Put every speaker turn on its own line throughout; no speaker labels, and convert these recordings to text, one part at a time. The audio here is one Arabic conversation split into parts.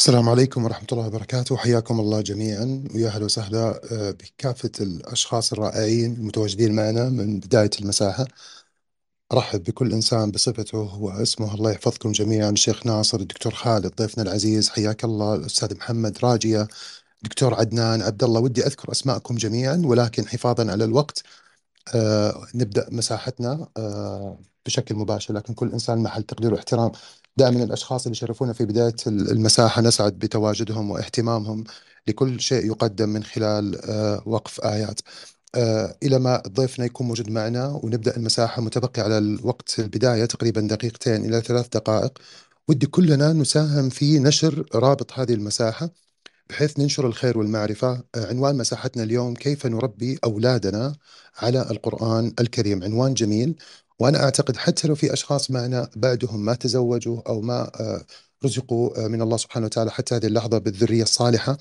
السلام عليكم ورحمة الله وبركاته حياكم الله جميعا ويا أهلا وسهلا آه، بكافة الأشخاص الرائعين المتواجدين معنا من بداية المساحة أرحب بكل إنسان بصفته واسمه الله يحفظكم جميعا الشيخ ناصر الدكتور خالد ضيفنا العزيز حياك الله الأستاذ محمد راجية دكتور عدنان عبد الله ودي أذكر أسماءكم جميعا ولكن حفاظا على الوقت آه، نبدأ مساحتنا آه، بشكل مباشر لكن كل إنسان محل تقدير واحترام دائما الأشخاص اللي يشرفونا في بداية المساحة نسعد بتواجدهم واهتمامهم لكل شيء يقدم من خلال آه، وقف آيات آه، إلى ما ضيفنا يكون موجود معنا ونبدأ المساحة متبقي على الوقت البداية تقريبا دقيقتين إلى ثلاث دقائق ودي كلنا نساهم في نشر رابط هذه المساحة بحيث ننشر الخير والمعرفة آه، عنوان مساحتنا اليوم كيف نربي أولادنا على القرآن الكريم عنوان جميل وانا اعتقد حتى لو في اشخاص معنا بعدهم ما تزوجوا او ما آه، رزقوا آه، من الله سبحانه وتعالى حتى هذه اللحظه بالذريه الصالحه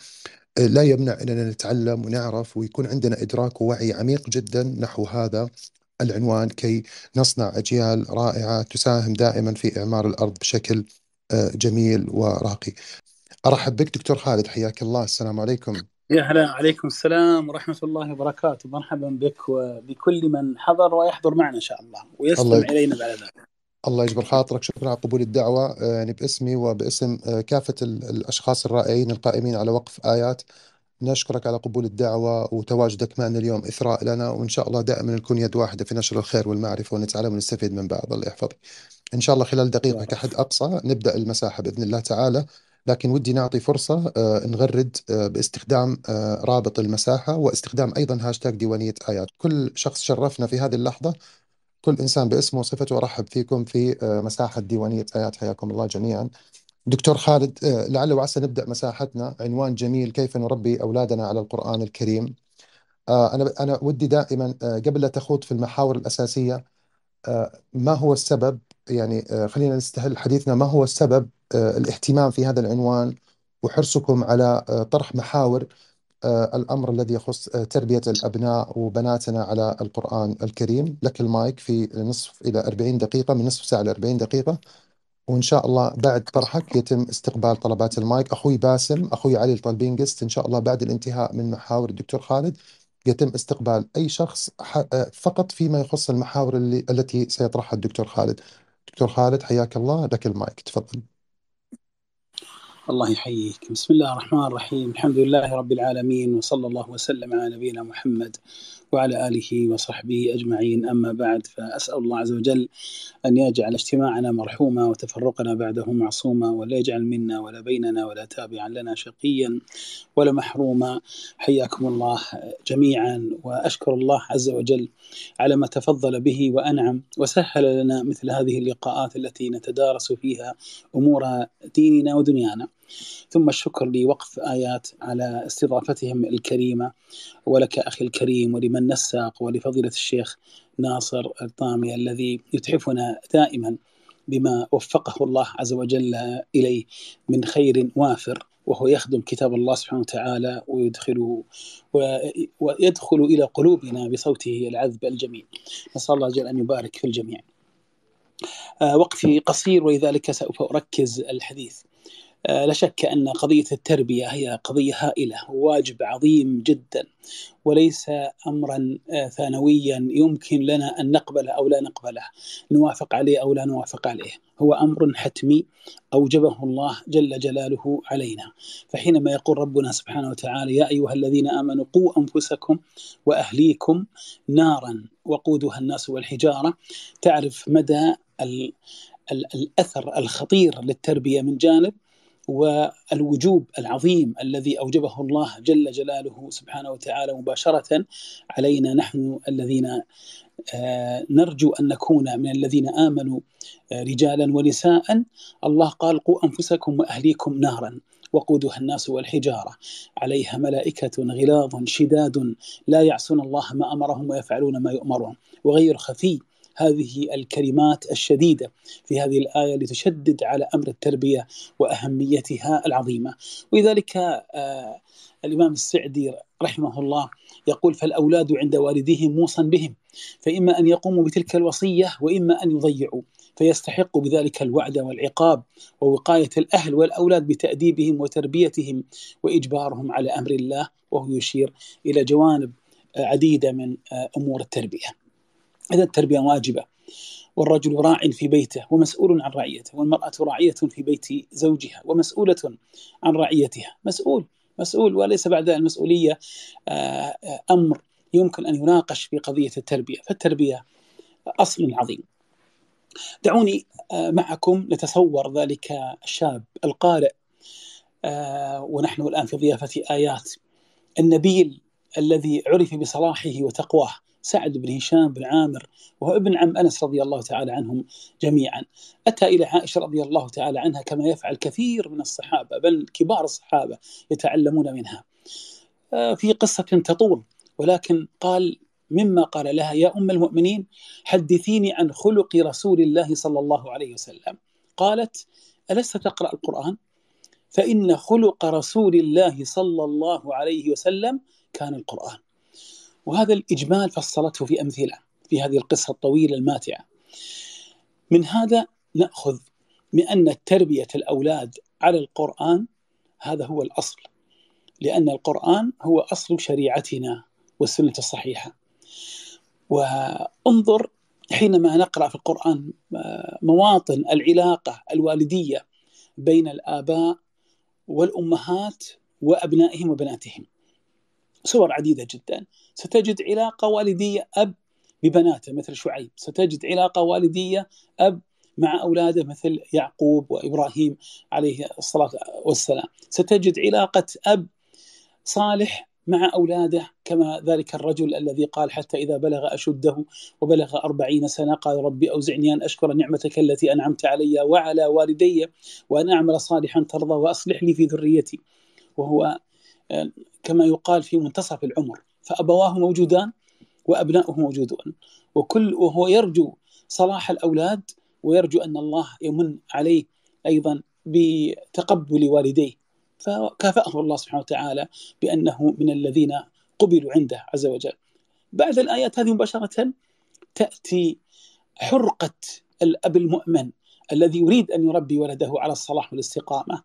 آه، لا يمنع اننا نتعلم ونعرف ويكون عندنا ادراك ووعي عميق جدا نحو هذا العنوان كي نصنع اجيال رائعه تساهم دائما في اعمار الارض بشكل جميل وراقي. ارحب بك دكتور خالد حياك الله السلام عليكم.
يا هلا عليكم السلام ورحمة الله وبركاته مرحبا بك وبكل من حضر ويحضر معنا إن شاء الله ويسلم الله إلينا بعد ذلك
الله يجبر خاطرك شكرا على قبول الدعوة آه، يعني باسمي وباسم آه، كافة الأشخاص الرائعين القائمين على وقف آيات نشكرك على قبول الدعوة وتواجدك معنا اليوم إثراء لنا وإن شاء الله دائما نكون يد واحدة في نشر الخير والمعرفة ونتعلم ونستفيد من بعض الله يحفظك إن شاء الله خلال دقيقة كحد أقصى نبدأ المساحة بإذن الله تعالى لكن ودي نعطي فرصة آه، نغرد آه، باستخدام آه، رابط المساحة واستخدام أيضا هاشتاج ديوانية آيات كل شخص شرفنا في هذه اللحظة كل إنسان باسمه وصفته أرحب فيكم في مساحة ديوانية آيات حياكم الله جميعا دكتور خالد لعل وعسى نبدأ مساحتنا عنوان جميل كيف نربي أولادنا على القرآن الكريم أنا أنا ودي دائما قبل لا تخوض في المحاور الأساسية ما هو السبب يعني خلينا نستهل حديثنا ما هو السبب آه، الاهتمام في هذا العنوان وحرصكم على آه، طرح محاور آه، الأمر الذي يخص تربية الأبناء وبناتنا على القرآن الكريم لك المايك في نصف إلى 40 دقيقة من نصف ساعة إلى 40 دقيقة وإن شاء الله بعد طرحك يتم استقبال طلبات المايك أخوي باسم أخوي علي الطالبين قست إن شاء الله بعد الانتهاء من محاور الدكتور خالد يتم استقبال أي شخص فقط فيما يخص المحاور اللي التي سيطرحها الدكتور خالد دكتور خالد حياك الله لك المايك تفضل
الله يحييك بسم الله الرحمن الرحيم الحمد لله رب العالمين وصلى الله وسلم على نبينا محمد وعلى آله وصحبه أجمعين أما بعد فأسأل الله عز وجل أن يجعل اجتماعنا مرحوما وتفرقنا بعده معصوما ولا يجعل منا ولا بيننا ولا تابعا لنا شقيا ولا محروما حياكم الله جميعا وأشكر الله عز وجل على ما تفضل به وأنعم وسهل لنا مثل هذه اللقاءات التي نتدارس فيها أمور ديننا ودنيانا ثم الشكر لوقف آيات على استضافتهم الكريمة ولك أخي الكريم ولمن نساق ولفضيلة الشيخ ناصر الطامي الذي يتحفنا دائما بما وفقه الله عز وجل إليه من خير وافر وهو يخدم كتاب الله سبحانه وتعالى ويدخل ويدخل إلى قلوبنا بصوته العذب الجميل نسأل الله جل أن يبارك في الجميع آه، وقتي قصير ولذلك سوف أركز الحديث آه، لا شك ان قضيه التربيه هي قضيه هائله وواجب عظيم جدا وليس امرا آه، ثانويا يمكن لنا ان نقبله او لا نقبله، نوافق عليه او لا نوافق عليه، هو امر حتمي اوجبه الله جل جلاله علينا، فحينما يقول ربنا سبحانه وتعالى يا ايها الذين امنوا قوا انفسكم واهليكم نارا وقودها الناس والحجاره، تعرف مدى الاثر الخطير للتربيه من جانب والوجوب العظيم الذي اوجبه الله جل جلاله سبحانه وتعالى مباشره علينا نحن الذين آه، نرجو ان نكون من الذين امنوا آه، رجالا ونساء الله قال قوا انفسكم واهليكم نارا وقودها الناس والحجاره عليها ملائكه غلاظ شداد لا يعصون الله ما امرهم ويفعلون ما يؤمرون وغير خفي هذه الكلمات الشديده في هذه الايه لتشدد على امر التربيه واهميتها العظيمه ولذلك آه الامام السعدي رحمه الله يقول فالاولاد عند والديهم موصى بهم فاما ان يقوموا بتلك الوصيه واما ان يضيعوا فيستحق بذلك الوعد والعقاب ووقايه الاهل والاولاد بتاديبهم وتربيتهم واجبارهم على امر الله وهو يشير الى جوانب عديده من آه، امور التربيه. إذا التربية واجبة والرجل راع في بيته ومسؤول عن رعيته والمرأة راعية في بيت زوجها ومسؤولة عن رعيتها مسؤول مسؤول وليس بعد المسؤولية آه، أمر يمكن أن يناقش في قضية التربية فالتربية أصل عظيم دعوني آه، معكم نتصور ذلك الشاب القارئ آه، ونحن الآن في ضيافة آيات النبيل الذي عرف بصلاحه وتقواه سعد بن هشام بن عامر وهو ابن عم انس رضي الله تعالى عنهم جميعا اتى الى عائشه رضي الله تعالى عنها كما يفعل كثير من الصحابه بل كبار الصحابه يتعلمون منها آه، في قصه تطول ولكن قال مما قال لها يا ام المؤمنين حدثيني عن خلق رسول الله صلى الله عليه وسلم قالت الست تقرا القران فان خلق رسول الله صلى الله عليه وسلم كان القران وهذا الإجمال فصلته في أمثلة في هذه القصة الطويلة الماتعة من هذا نأخذ بأن تربية الأولاد على القرآن هذا هو الأصل لأن القرآن هو أصل شريعتنا والسنة الصحيحة وانظر حينما نقرأ في القرآن آه، مواطن العلاقة الوالدية بين الآباء والأمهات وأبنائهم وبناتهم صور عديده جدا ستجد علاقه والديه اب ببناته مثل شعيب ستجد علاقه والديه اب مع اولاده مثل يعقوب وابراهيم عليه الصلاه والسلام ستجد علاقه اب صالح مع أولاده كما ذلك الرجل الذي قال حتى إذا بلغ أشده وبلغ أربعين سنة قال ربي أوزعني أن أشكر نعمتك التي أنعمت علي وعلى والدي وأن أعمل صالحا ترضى وأصلح لي في ذريتي وهو آه، كما يقال في منتصف العمر فأبواه موجودان وأبناؤه موجودون وكل وهو يرجو صلاح الأولاد ويرجو أن الله يمن عليه أيضا بتقبل والديه فكافأه الله سبحانه وتعالى بأنه من الذين قبلوا عنده عز وجل بعد الآيات هذه مباشرة تأتي حرقة الأب المؤمن الذي يريد أن يربي ولده على الصلاح والاستقامة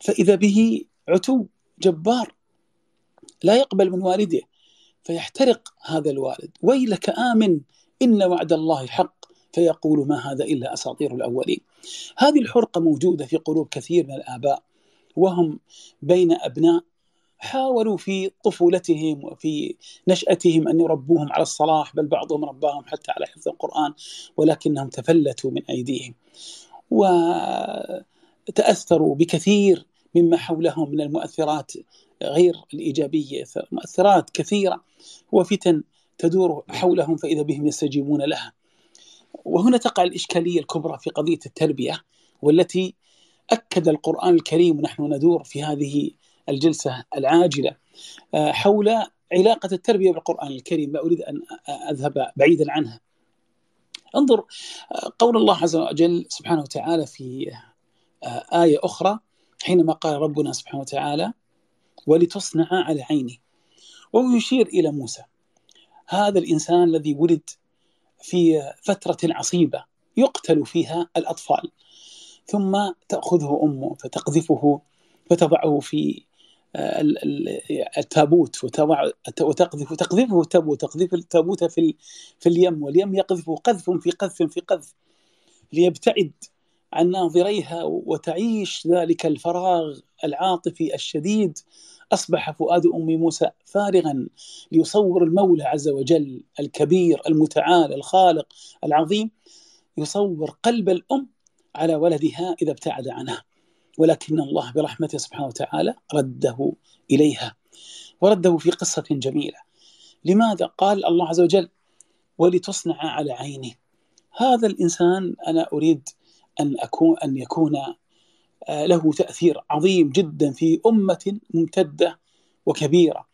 فإذا به عتو جبار لا يقبل من والده فيحترق هذا الوالد ويلك آمن إن وعد الله حق فيقول ما هذا إلا أساطير الأولين هذه الحرقة موجودة في قلوب كثير من الآباء وهم بين أبناء حاولوا في طفولتهم وفي نشأتهم أن يربوهم على الصلاح بل بعضهم رباهم حتى على حفظ القرآن ولكنهم تفلتوا من أيديهم وتأثروا بكثير مما حولهم من المؤثرات غير الإيجابية مؤثرات كثيرة وفتن تدور حولهم فإذا بهم يستجيبون لها وهنا تقع الإشكالية الكبرى في قضية التربية والتي أكد القرآن الكريم ونحن ندور في هذه الجلسة العاجلة آه، حول علاقة التربية بالقرآن الكريم لا أريد أن أذهب بعيدا عنها انظر آه، قول الله عز وجل سبحانه وتعالى في آه، آية أخرى حينما قال ربنا سبحانه وتعالى ولتصنع على عيني وهو يشير إلى موسى هذا الإنسان الذي ولد في فترة عصيبة يقتل فيها الأطفال ثم تأخذه أمه فتقذفه فتضعه في آه، التابوت وتقذف تقذفه التابوت تقذف التابوت في في اليم واليم يقذفه قذف في قذف في قذف ليبتعد عن ناظريها وتعيش ذلك الفراغ العاطفي الشديد اصبح فؤاد ام موسى فارغا ليصور المولى عز وجل الكبير المتعال الخالق العظيم يصور قلب الام على ولدها اذا ابتعد عنها ولكن الله برحمته سبحانه وتعالى رده اليها ورده في قصه جميله لماذا قال الله عز وجل ولتصنع على عيني هذا الانسان انا اريد أن أكون أن يكون آه، له تأثير عظيم جدا في أمة ممتدة وكبيرة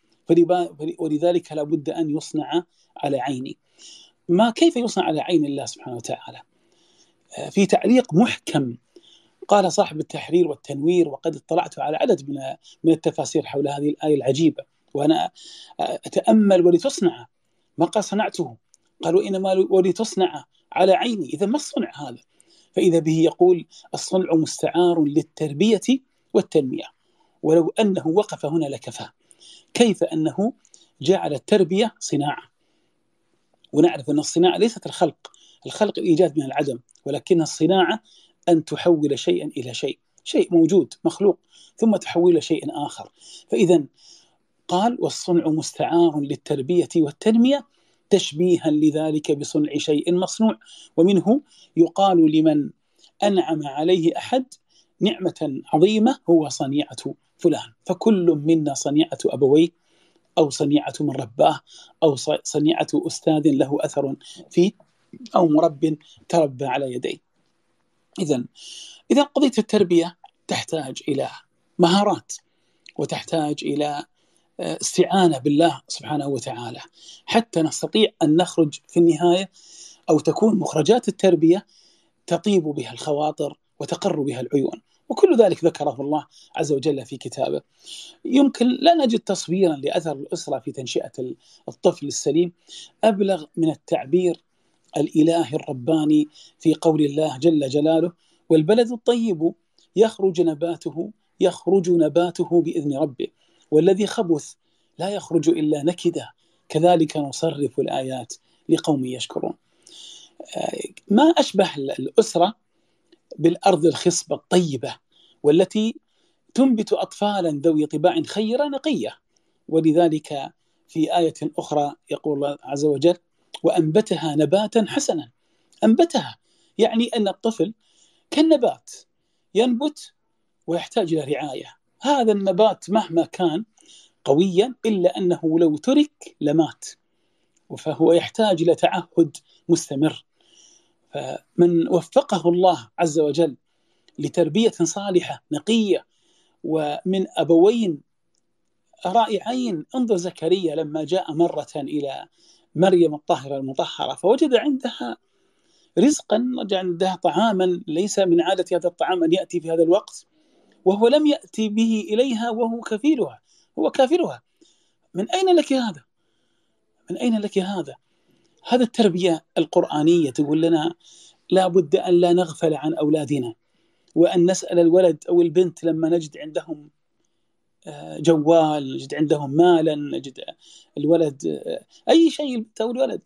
ولذلك لابد أن يصنع على عيني ما كيف يصنع على عين الله سبحانه وتعالى آه، في تعليق محكم قال صاحب التحرير والتنوير وقد اطلعت على عدد من من التفاسير حول هذه الآية العجيبة وأنا آه، أتأمل ولتصنع ما قال صنعته قالوا انما ولتصنع على عيني إذا ما الصنع هذا فإذا به يقول الصنع مستعار للتربية والتنمية ولو أنه وقف هنا لكفى كيف أنه جعل التربية صناعة ونعرف أن الصناعة ليست الخلق الخلق الإيجاد من العدم ولكن الصناعة أن تحول شيئا إلى شيء شيء موجود مخلوق ثم تحوله شيء آخر فإذا قال والصنع مستعار للتربية والتنمية تشبيها لذلك بصنع شيء مصنوع ومنه يقال لمن انعم عليه احد نعمه عظيمه هو صنيعه فلان فكل منا صنيعه ابويه او صنيعه من رباه او صنيعه استاذ له اثر فيه او مرب تربى على يديه اذا اذا قضيه التربيه تحتاج الى مهارات وتحتاج الى استعانه بالله سبحانه وتعالى حتى نستطيع ان نخرج في النهايه او تكون مخرجات التربيه تطيب بها الخواطر وتقر بها العيون وكل ذلك ذكره الله عز وجل في كتابه يمكن لا نجد تصويرا لاثر الاسره في تنشئه الطفل السليم ابلغ من التعبير الالهي الرباني في قول الله جل جلاله والبلد الطيب يخرج نباته يخرج نباته باذن ربه والذي خبث لا يخرج إلا نكدة كذلك نصرف الآيات لقوم يشكرون آه، ما أشبه الأسرة بالأرض الخصبة الطيبة والتي تنبت أطفالا ذوي طباع خيرة نقية ولذلك في آية أخرى يقول الله عز وجل وأنبتها نباتا حسنا أنبتها يعني أن الطفل كالنبات ينبت ويحتاج إلى رعاية هذا النبات مهما كان قويا الا انه لو ترك لمات فهو يحتاج الى تعهد مستمر فمن وفقه الله عز وجل لتربيه صالحه نقيه ومن ابوين رائعين انظر زكريا لما جاء مره الى مريم الطاهره المطهره فوجد عندها رزقا وجد عندها طعاما ليس من عاده هذا الطعام ان ياتي في هذا الوقت وهو لم يأتي به إليها وهو كفيلها هو كافلها من أين لك هذا؟ من أين لك هذا؟ هذا التربية القرآنية تقول لنا لا بد أن لا نغفل عن أولادنا وأن نسأل الولد أو البنت لما نجد عندهم آه، جوال نجد عندهم مالا نجد الولد آه، أي شيء أو الولد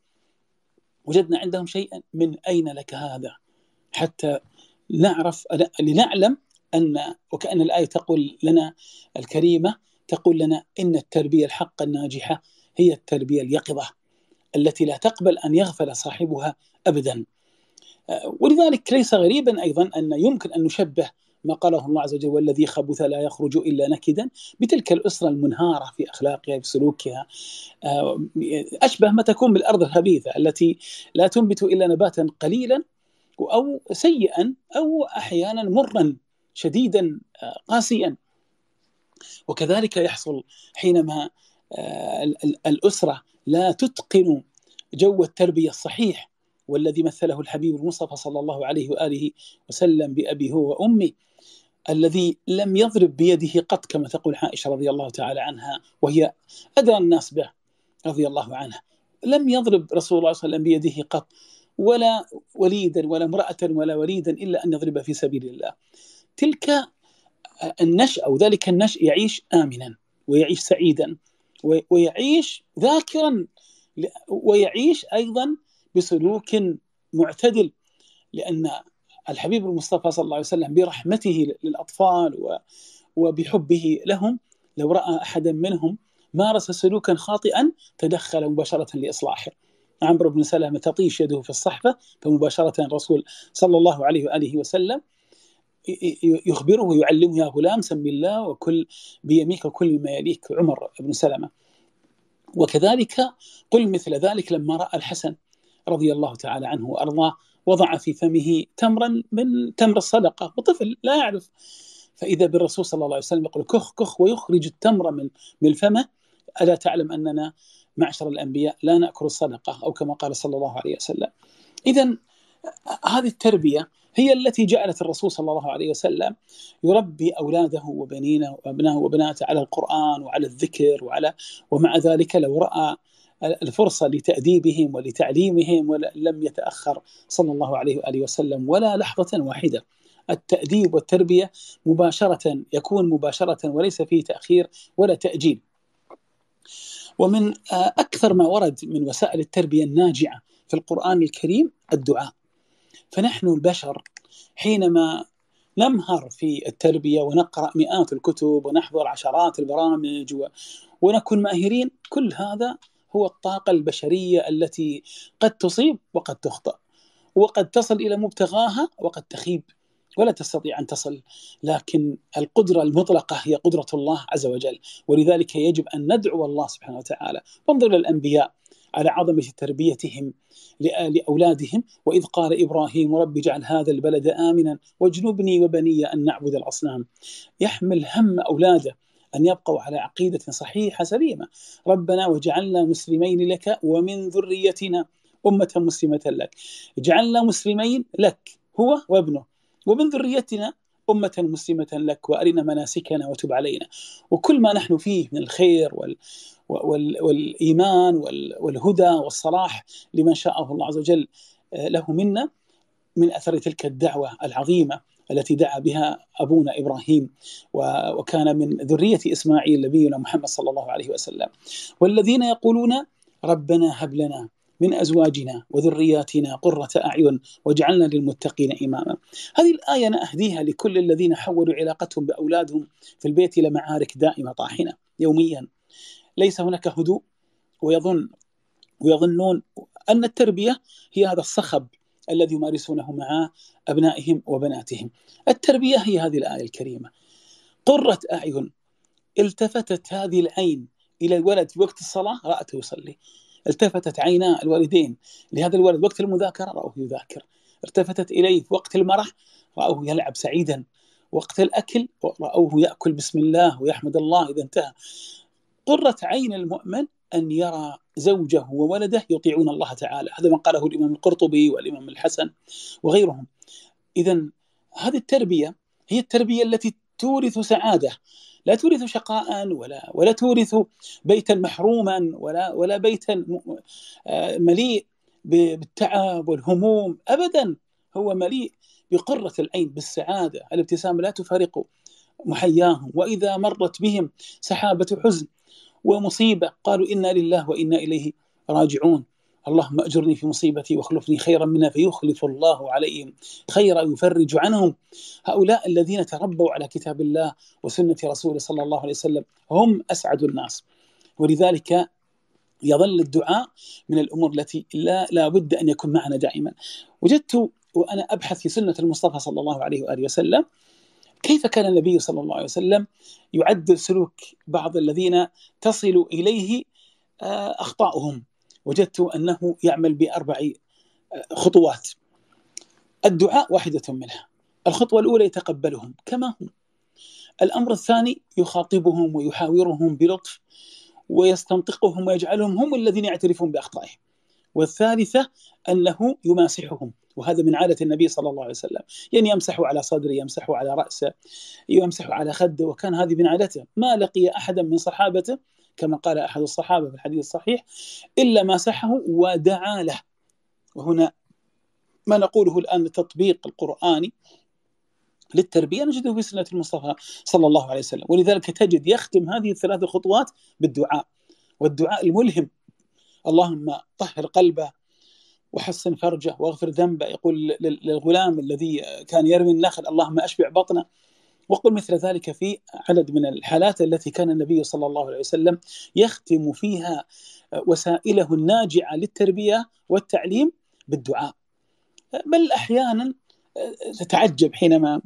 وجدنا عندهم شيئا من أين لك هذا حتى نعرف لنعلم أن وكأن الآية تقول لنا الكريمة تقول لنا إن التربية الحق الناجحة هي التربية اليقظة التي لا تقبل أن يغفل صاحبها أبدا آه، ولذلك ليس غريبا أيضا أن يمكن أن نشبه ما قاله الله عز وجل والذي خبث لا يخرج الا نكدا بتلك الاسره المنهاره في اخلاقها في سلوكها آه، اشبه ما تكون بالارض الخبيثه التي لا تنبت الا نباتا قليلا او سيئا او احيانا مرا شديدا آه، قاسيا وكذلك يحصل حينما آه، الأسرة لا تتقن جو التربية الصحيح والذي مثله الحبيب المصطفى صلى الله عليه وآله وسلم بأبي هو وأمي الذي لم يضرب بيده قط كما تقول عائشة رضي الله تعالى عنها وهي أدرى الناس به رضي الله عنها لم يضرب رسول الله صلى الله عليه وسلم بيده قط ولا وليدا ولا امرأة ولا وليدا إلا أن يضرب في سبيل الله تلك آه، النشأ أو ذلك النشأ يعيش آمنا ويعيش سعيدا ويعيش ذاكرا ويعيش أيضا بسلوك معتدل لأن الحبيب المصطفى صلى الله عليه وسلم برحمته للأطفال وبحبه لهم لو رأى أحدا منهم مارس سلوكا خاطئا تدخل مباشرة لإصلاحه عمرو بن سلمة تطيش يده في الصحفة فمباشرة الرسول صلى الله عليه وآله وسلم يخبره ويعلمه يا غلام سمي الله وكل بيمينك وكل مما يليك عمر بن سلمه وكذلك قل مثل ذلك لما راى الحسن رضي الله تعالى عنه وارضاه وضع في فمه تمرا من تمر الصدقه وطفل لا يعرف فاذا بالرسول صلى الله عليه وسلم يقول كخ كخ ويخرج التمر من من فمه الا تعلم اننا معشر الانبياء لا ناكل الصدقه او كما قال صلى الله عليه وسلم. اذا هذه التربيه هي التي جعلت الرسول صلى الله عليه وسلم يربي اولاده وبنينه وابنائه وبناته على القران وعلى الذكر وعلى ومع ذلك لو راى الفرصه لتاديبهم ولتعليمهم لم يتاخر صلى الله عليه واله وسلم ولا لحظه واحده. التاديب والتربيه مباشره يكون مباشره وليس فيه تاخير ولا تاجيل. ومن آه، اكثر ما ورد من وسائل التربيه الناجعه في القران الكريم الدعاء. فنحن البشر حينما نمهر في التربية ونقرأ مئات الكتب ونحضر عشرات البرامج و... ونكون ماهرين كل هذا هو الطاقة البشرية التي قد تصيب وقد تخطئ وقد تصل إلى مبتغاها وقد تخيب ولا تستطيع أن تصل لكن القدرة المطلقة هي قدرة الله عز وجل ولذلك يجب أن ندعو الله سبحانه وتعالى وانظر للأنبياء على عظمة تربيتهم لأولادهم وإذ قال إبراهيم رب اجعل هذا البلد آمنا واجنبني وبني أن نعبد الأصنام يحمل هم أولاده أن يبقوا على عقيدة صحيحة سليمة ربنا وجعلنا مسلمين لك ومن ذريتنا أمة مسلمة لك جعلنا مسلمين لك هو وابنه ومن ذريتنا أمة مسلمة لك وأرنا مناسكنا وتب علينا وكل ما نحن فيه من الخير وال وال والإيمان وال والهدى والصلاح لمن شاءه الله عز وجل آه، له منا من أثر تلك الدعوة العظيمة التي دعا بها ابونا ابراهيم وكان من ذريه اسماعيل نبينا محمد صلى الله عليه وسلم والذين يقولون ربنا هب لنا من أزواجنا وذرياتنا قرة أعين واجعلنا للمتقين إماما هذه الآية أنا أهديها لكل الذين حولوا علاقتهم بأولادهم في البيت إلى معارك دائمة طاحنة يوميا ليس هناك هدوء ويظن ويظنون أن التربية هي هذا الصخب الذي يمارسونه مع أبنائهم وبناتهم التربية هي هذه الآية الكريمة قرة أعين التفتت هذه العين إلى الولد في وقت الصلاة رأته يصلي التفتت عينا الوالدين لهذا الولد وقت المذاكرة رأوه يذاكر التفتت إليه وقت المرح رأوه يلعب سعيدا وقت الأكل رأوه يأكل بسم الله ويحمد الله إذا انتهى قرت عين المؤمن أن يرى زوجه وولده يطيعون الله تعالى هذا ما قاله الإمام القرطبي والإمام الحسن وغيرهم إذا هذه التربية هي التربية التي تورث سعادة لا تورث شقاء ولا ولا تورث بيتا محروما ولا ولا بيتا آه، مليء بالتعب والهموم ابدا هو مليء بقرة العين بالسعادة الابتسامة لا تفارق محياهم وإذا مرت بهم سحابة حزن ومصيبة قالوا إنا لله وإنا إليه راجعون اللهم اجرني في مصيبتي واخلفني خيرا منها فيخلف الله عليهم خيرا يفرج عنهم هؤلاء الذين تربوا على كتاب الله وسنه رسوله صلى الله عليه وسلم هم اسعد الناس ولذلك يظل الدعاء من الامور التي لا لا بد ان يكون معنا دائما وجدت وانا ابحث في سنه المصطفى صلى الله عليه واله وسلم كيف كان النبي صلى الله عليه وسلم يعدل سلوك بعض الذين تصل اليه آه، اخطاؤهم وجدت انه يعمل باربع آه، خطوات. الدعاء واحده منها. الخطوه الاولى يتقبلهم كما هم. الامر الثاني يخاطبهم ويحاورهم بلطف ويستنطقهم ويجعلهم هم الذين يعترفون باخطائهم. والثالثه انه يماسحهم وهذا من عادة النبي صلى الله عليه وسلم يعني يمسح على صدره يمسح على رأسه يمسح على خده وكان هذه من عادته ما لقي أحدا من صحابته كما قال أحد الصحابة في الحديث الصحيح إلا ما سحه ودعا له وهنا ما نقوله الآن التطبيق القرآني للتربية نجده في سنة المصطفى صلى الله عليه وسلم ولذلك تجد يختم هذه الثلاث خطوات بالدعاء والدعاء الملهم اللهم طهر قلبه وحسن فرجه واغفر ذنبه يقول للغلام الذي كان يرمي النخل اللهم اشبع بطنه وقل مثل ذلك في عدد من الحالات التي كان النبي صلى الله عليه وسلم يختم فيها آه، وسائله الناجعه للتربيه والتعليم بالدعاء آه، بل احيانا آه، تتعجب حينما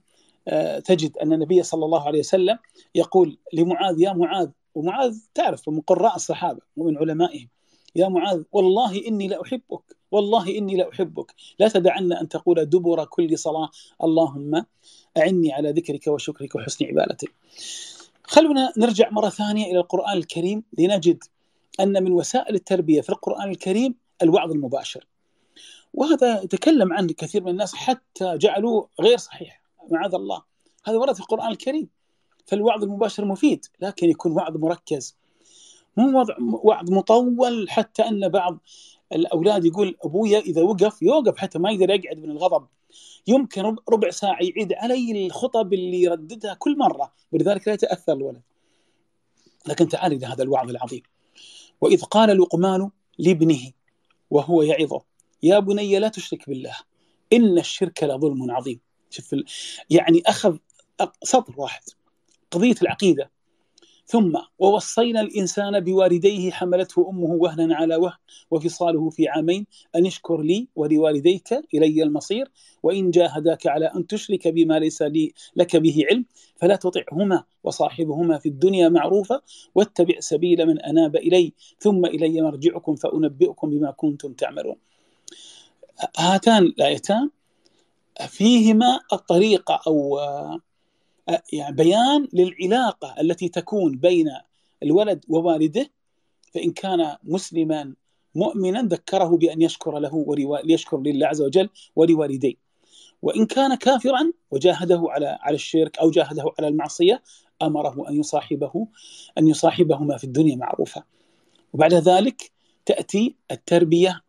تجد ان النبي صلى الله عليه وسلم يقول لمعاذ يا معاذ ومعاذ تعرف من قراء الصحابه ومن علمائهم يا معاذ والله اني لاحبك لا والله إني لأحبك لا تدعنا أن تقول دبر كل صلاة اللهم أعني على ذكرك وشكرك وحسن عبادتك خلونا نرجع مرة ثانية إلى القرآن الكريم لنجد أن من وسائل التربية في القرآن الكريم الوعظ المباشر وهذا يتكلم عنه كثير من الناس حتى جعلوه غير صحيح معاذ الله هذا ورد في القرآن الكريم فالوعظ المباشر مفيد لكن يكون وعظ مركز مو وضع وعظ مطول حتى ان بعض الاولاد يقول ابويا اذا وقف يوقف حتى ما يقدر يقعد من الغضب يمكن ربع ساعه يعيد علي الخطب اللي يرددها كل مره ولذلك لا يتاثر الولد لكن تعال الى هذا الوعظ العظيم واذ قال لقمان لابنه وهو يعظه يا بني لا تشرك بالله ان الشرك لظلم عظيم شوف يعني اخذ سطر واحد قضيه العقيده ثم ووصينا الإنسان بوالديه حملته أمه وهنا على وهن وفصاله في عامين أن اشكر لي ولوالديك إلي المصير وإن جاهداك على أن تشرك بما ليس لي لك به علم فلا تطعهما وصاحبهما في الدنيا معروفة واتبع سبيل من أناب إلي ثم إلي مرجعكم فأنبئكم بما كنتم تعملون هاتان الآيتان فيهما الطريقة أو يعني بيان للعلاقه التي تكون بين الولد ووالده فان كان مسلما مؤمنا ذكره بان يشكر له وليشكر لله عز وجل ولوالديه وان كان كافرا وجاهده على على الشرك او جاهده على المعصيه امره ان يصاحبه ان يصاحبهما في الدنيا معروفا وبعد ذلك تاتي التربيه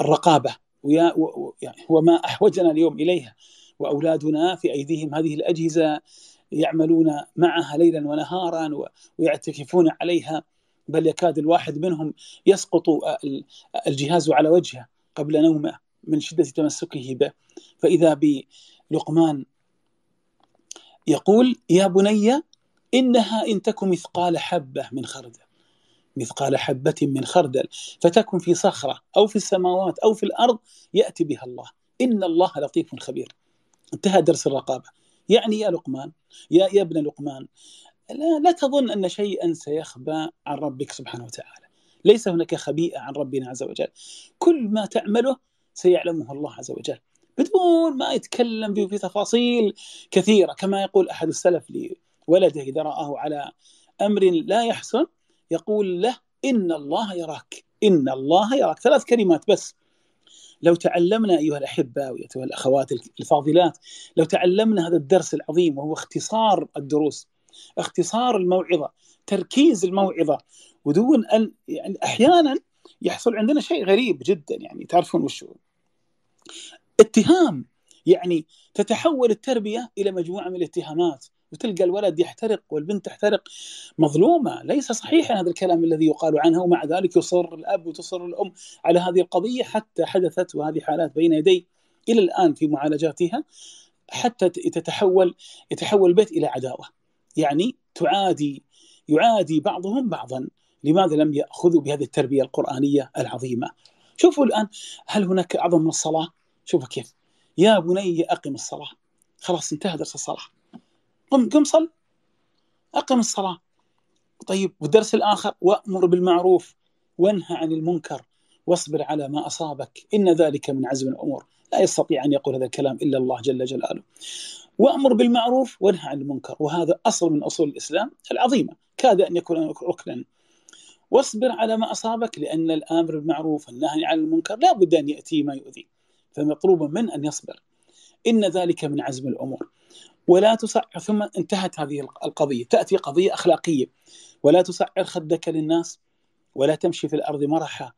الرقابه وما يعني احوجنا اليوم اليها واولادنا في ايديهم هذه الاجهزه يعملون معها ليلا ونهارا ويعتكفون عليها بل يكاد الواحد منهم يسقط الجهاز على وجهه قبل نومه من شده تمسكه به فاذا بلقمان يقول يا بني انها ان تك مثقال حبه من خردل مثقال حبه من خردل فتكن في صخره او في السماوات او في الارض ياتي بها الله ان الله لطيف خبير انتهى درس الرقابه يعني يا لقمان يا يا ابن لقمان لا, لا تظن ان شيئا سيخبى عن ربك سبحانه وتعالى ليس هناك خبيئه عن ربنا عز وجل كل ما تعمله سيعلمه الله عز وجل بدون ما يتكلم في تفاصيل كثيره كما يقول احد السلف لولده اذا راه على امر لا يحسن يقول له ان الله يراك ان الله يراك ثلاث كلمات بس لو تعلمنا أيها الأحبة وأيتها الأخوات الفاضلات لو تعلمنا هذا الدرس العظيم وهو اختصار الدروس اختصار الموعظة تركيز الموعظة ودون أن يعني أحيانا يحصل عندنا شيء غريب جدا يعني تعرفون وش هو اتهام يعني تتحول التربية إلى مجموعة من الاتهامات وتلقى الولد يحترق والبنت تحترق مظلومه ليس صحيحا هذا الكلام الذي يقال عنها ومع ذلك يصر الاب وتصر الام على هذه القضيه حتى حدثت وهذه حالات بين يدي الى الان في معالجاتها حتى تتحول يتحول البيت الى عداوه يعني تعادي يعادي بعضهم بعضا لماذا لم ياخذوا بهذه التربيه القرانيه العظيمه شوفوا الان هل هناك اعظم من الصلاه شوفوا كيف يا بني اقم الصلاه خلاص انتهى درس الصلاه قم قم صل أقم الصلاة طيب والدرس الآخر وأمر بالمعروف وانهى عن المنكر واصبر على ما أصابك إن ذلك من عزم الأمور لا يستطيع أن يقول هذا الكلام إلا الله جل جلاله وأمر بالمعروف وانهى عن المنكر وهذا أصل من أصول الإسلام العظيمة كاد أن يكون ركنا واصبر على ما أصابك لأن الآمر بالمعروف والنهي عن المنكر لا بد أن يأتي ما يؤذي فمطلوب من أن يصبر إن ذلك من عزم الأمور ولا تسعر ثم انتهت هذه القضيه تاتي قضيه اخلاقيه ولا تسعر خدك للناس ولا تمشي في الارض مرحا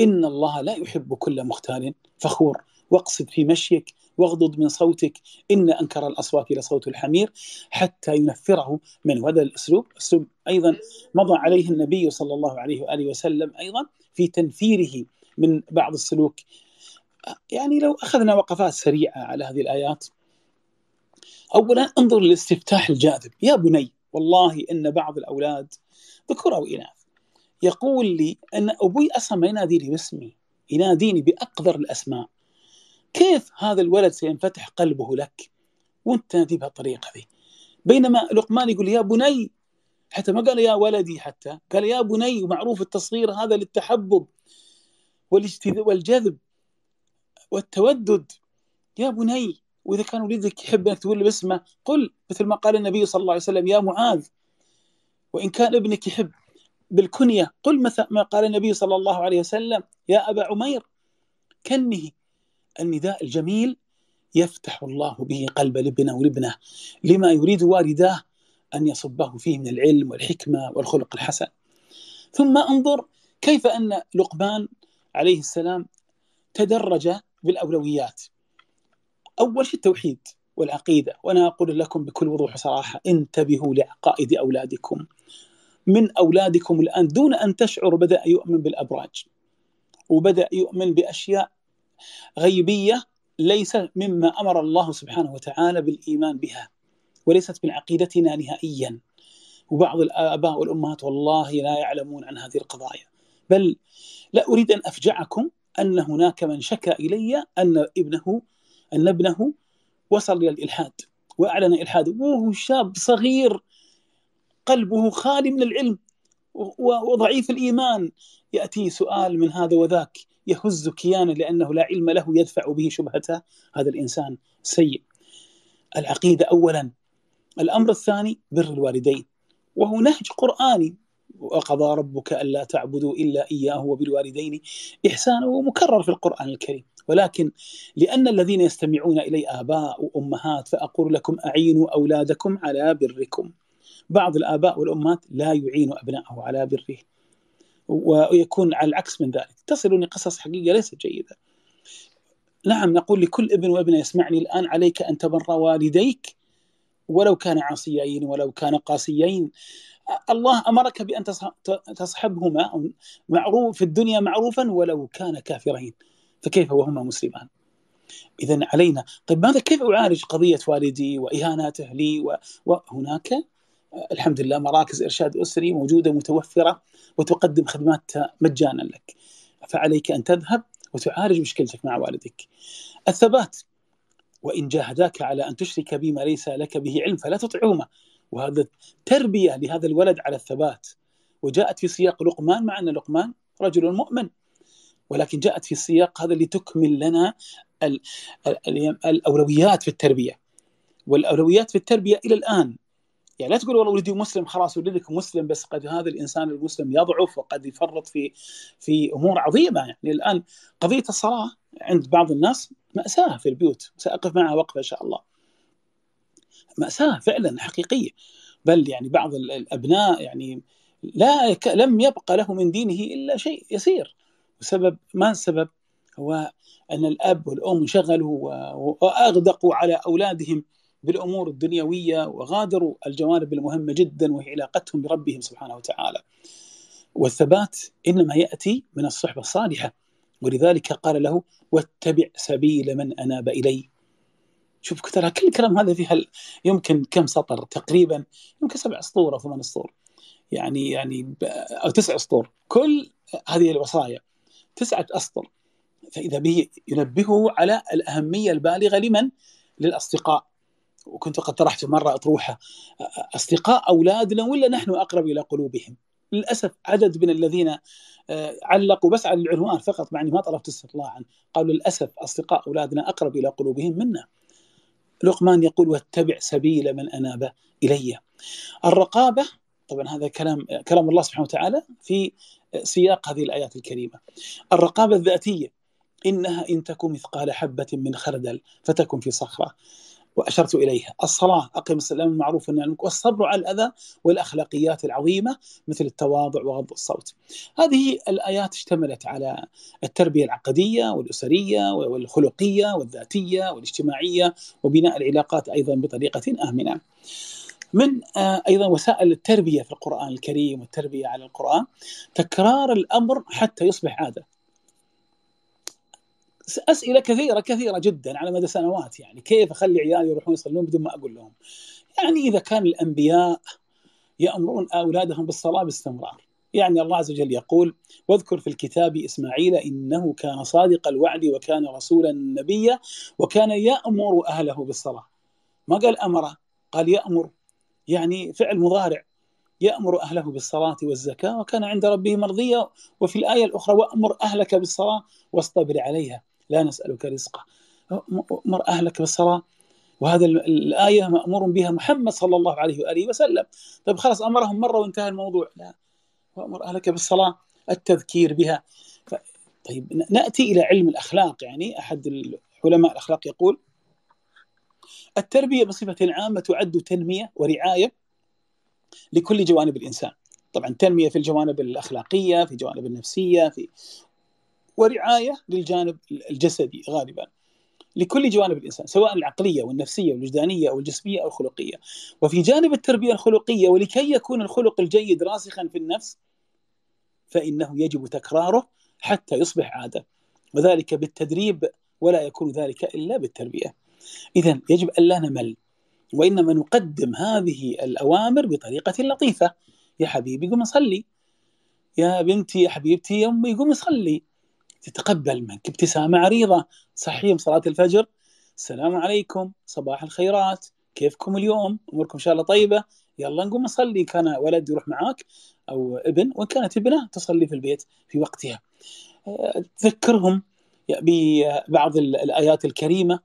ان الله لا يحب كل مختال فخور واقصد في مشيك واغضض من صوتك ان انكر الاصوات لصوت الحمير حتى ينفره من وهذا الاسلوب اسلوب ايضا مضى عليه النبي صلى الله عليه واله وسلم ايضا في تنفيره من بعض السلوك يعني لو اخذنا وقفات سريعه على هذه الايات اولا انظر للاستفتاح الجاذب يا بني والله ان بعض الاولاد ذكور او اناث يقول لي ان ابوي اصلا ما يناديني باسمي يناديني باقذر الاسماء كيف هذا الولد سينفتح قلبه لك وانت تناديه بهالطريقه ذي بينما لقمان يقول يا بني حتى ما قال يا ولدي حتى قال يا بني ومعروف التصغير هذا للتحبب والاجتذاب والجذب والتودد يا بني واذا كان ولدك يحب انك تقول له باسمه قل مثل ما قال النبي صلى الله عليه وسلم يا معاذ وان كان ابنك يحب بالكنيه قل مثل ما قال النبي صلى الله عليه وسلم يا ابا عمير كنه النداء الجميل يفتح الله به قلب لبنه ولبنه لما يريد والداه ان يصبه فيه من العلم والحكمه والخلق الحسن ثم انظر كيف ان لقمان عليه السلام تدرج بالاولويات اول شيء التوحيد والعقيده وانا اقول لكم بكل وضوح وصراحه انتبهوا لعقائد اولادكم من اولادكم الان دون ان تشعروا بدا يؤمن بالابراج وبدا يؤمن باشياء غيبيه ليس مما امر الله سبحانه وتعالى بالايمان بها وليست من عقيدتنا نهائيا وبعض الاباء والامهات والله لا يعلمون عن هذه القضايا بل لا اريد ان افجعكم ان هناك من شكا الي ان ابنه ان ابنه وصل الى الالحاد واعلن الحاده وهو شاب صغير قلبه خالي من العلم وضعيف الايمان ياتي سؤال من هذا وذاك يهز كيانه لانه لا علم له يدفع به شبهته هذا الانسان سيء العقيده اولا. الامر الثاني بر الوالدين وهو نهج قراني وقضى ربك ألا تعبدوا إلا إياه وبالوالدين إحسانا ومكرر في القرآن الكريم ولكن لأن الذين يستمعون إلي آباء وأمهات فأقول لكم أعينوا أولادكم على بركم بعض الآباء والأمهات لا يعين أبنائه على بره ويكون على العكس من ذلك تصلني قصص حقيقة ليست جيدة نعم نقول لكل ابن وابنة يسمعني الآن عليك أن تبر والديك ولو كان عاصيين ولو كان قاسيين الله امرك بان تصحبهما معروف في الدنيا معروفا ولو كان كافرين فكيف وهما مسلمان؟ اذا علينا طيب ماذا كيف اعالج قضيه والدي واهاناته لي وهناك الحمد لله مراكز ارشاد اسري موجوده متوفره وتقدم خدمات مجانا لك فعليك ان تذهب وتعالج مشكلتك مع والدك. الثبات وان جاهداك على ان تشرك بما ليس لك به علم فلا تطعهما وهذا تربيه لهذا الولد على الثبات وجاءت في سياق لقمان مع ان لقمان رجل مؤمن ولكن جاءت في السياق هذا لتكمل لنا الـ الـ الاولويات في التربيه والاولويات في التربيه الى الان يعني لا تقول والله ولدي مسلم خلاص ولدك مسلم بس قد هذا الانسان المسلم يضعف وقد يفرط في في امور عظيمه يعني الان قضيه الصلاه عند بعض الناس ماساه في البيوت ساقف معها وقفه ان شاء الله مأساة فعلا حقيقية بل يعني بعض الأبناء يعني لا لم يبقى له من دينه إلا شيء يسير وسبب ما السبب؟ هو أن الأب والأم انشغلوا وأغدقوا على أولادهم بالأمور الدنيوية وغادروا الجوانب المهمة جدا وهي علاقتهم بربهم سبحانه وتعالى والثبات إنما يأتي من الصحبة الصالحة ولذلك قال له واتبع سبيل من أناب إلي شوف كتلها كل الكلام هذا فيها يمكن كم سطر تقريبا يمكن سبع سطور او ثمان سطور يعني يعني او تسع سطور كل هذه الوصايا تسعه اسطر فاذا به ينبهه على الاهميه البالغه لمن؟ للاصدقاء وكنت قد طرحت مره اطروحه اصدقاء اولادنا ولا نحن اقرب الى قلوبهم؟ للاسف عدد من الذين آه، علقوا بس على العنوان فقط مع اني ما طلبت استطلاعا قالوا للاسف اصدقاء اولادنا اقرب الى قلوبهم منا لقمان يقول واتبع سبيل من أناب إلي الرقابة طبعا هذا كلام كلام الله سبحانه وتعالى في سياق هذه الآيات الكريمة الرقابة الذاتية إنها إن تكن مثقال حبة من خردل فتكن في صخرة واشرت اليها، الصلاه اقم السلام المعروف والنهي والصبر على الاذى والاخلاقيات العظيمه مثل التواضع وغض الصوت. هذه الايات اشتملت على التربيه العقديه والاسريه والخلقيه والذاتيه والاجتماعيه وبناء العلاقات ايضا بطريقه امنه. من آه، ايضا وسائل التربيه في القران الكريم والتربيه على القران تكرار الامر حتى يصبح عاده اسئله كثيره كثيره جدا على مدى سنوات يعني كيف اخلي عيالي يروحون يصلون بدون ما اقول لهم؟ يعني اذا كان الانبياء يامرون اولادهم بالصلاه باستمرار يعني الله عز وجل يقول واذكر في الكتاب إسماعيل إنه كان صادق الوعد وكان رسولا نبيا وكان يأمر أهله بالصلاة ما قال أمر قال يأمر يعني فعل مضارع يأمر أهله بالصلاة والزكاة وكان عند ربه مرضية وفي الآية الأخرى وأمر أهلك بالصلاة واصطبر عليها لا نسألك رزقا مر أهلك بالصلاة وهذا الآية مأمور بها محمد صلى الله عليه وآله وسلم طيب خلاص أمرهم مرة وانتهى الموضوع لا وأمر أهلك بالصلاة التذكير بها طيب نأتي إلى علم الأخلاق يعني أحد علماء الأخلاق يقول التربية بصفة عامة تعد تنمية ورعاية لكل جوانب الإنسان طبعا تنمية في الجوانب الأخلاقية في الجوانب النفسية في ورعايه للجانب الجسدي غالبا لكل جوانب الانسان سواء العقليه والنفسيه والوجدانيه او الجسميه او الخلقيه وفي جانب التربيه الخلقيه ولكي يكون الخلق الجيد راسخا في النفس فانه يجب تكراره حتى يصبح عاده وذلك بالتدريب ولا يكون ذلك الا بالتربيه اذا يجب الا نمل وانما نقدم هذه الاوامر بطريقه لطيفه يا حبيبي قم صلي يا بنتي يا حبيبتي يا امي قم صلي تتقبل منك ابتسامة عريضة صحيم صلاة الفجر السلام عليكم صباح الخيرات كيفكم اليوم أموركم إن شاء الله طيبة يلا نقوم نصلي كان ولد يروح معاك أو ابن وإن كانت ابنة تصلي في البيت في وقتها أه، تذكرهم ببعض الآيات الكريمة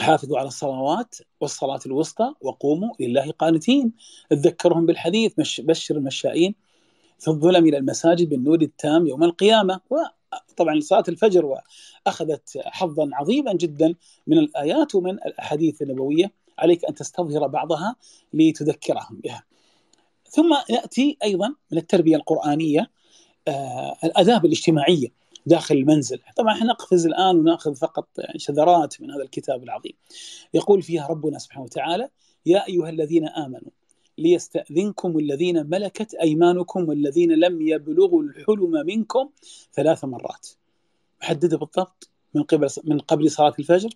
حافظوا على الصلوات والصلاة الوسطى وقوموا لله قانتين تذكرهم بالحديث بشر المشائين في الظلم إلى المساجد بالنور التام يوم القيامة طبعا صلاه الفجر واخذت حظا عظيما جدا من الايات ومن الاحاديث النبويه عليك ان تستظهر بعضها لتذكرهم بها. ثم ياتي ايضا من التربيه القرانيه آه، الاداب الاجتماعيه داخل المنزل طبعا احنا نقفز الان وناخذ فقط شذرات من هذا الكتاب العظيم يقول فيها ربنا سبحانه وتعالى يا ايها الذين امنوا ليستأذنكم الذين ملكت أيمانكم والذين لم يبلغوا الحلم منكم ثلاث مرات محددة بالضبط من قبل من قبل صلاة الفجر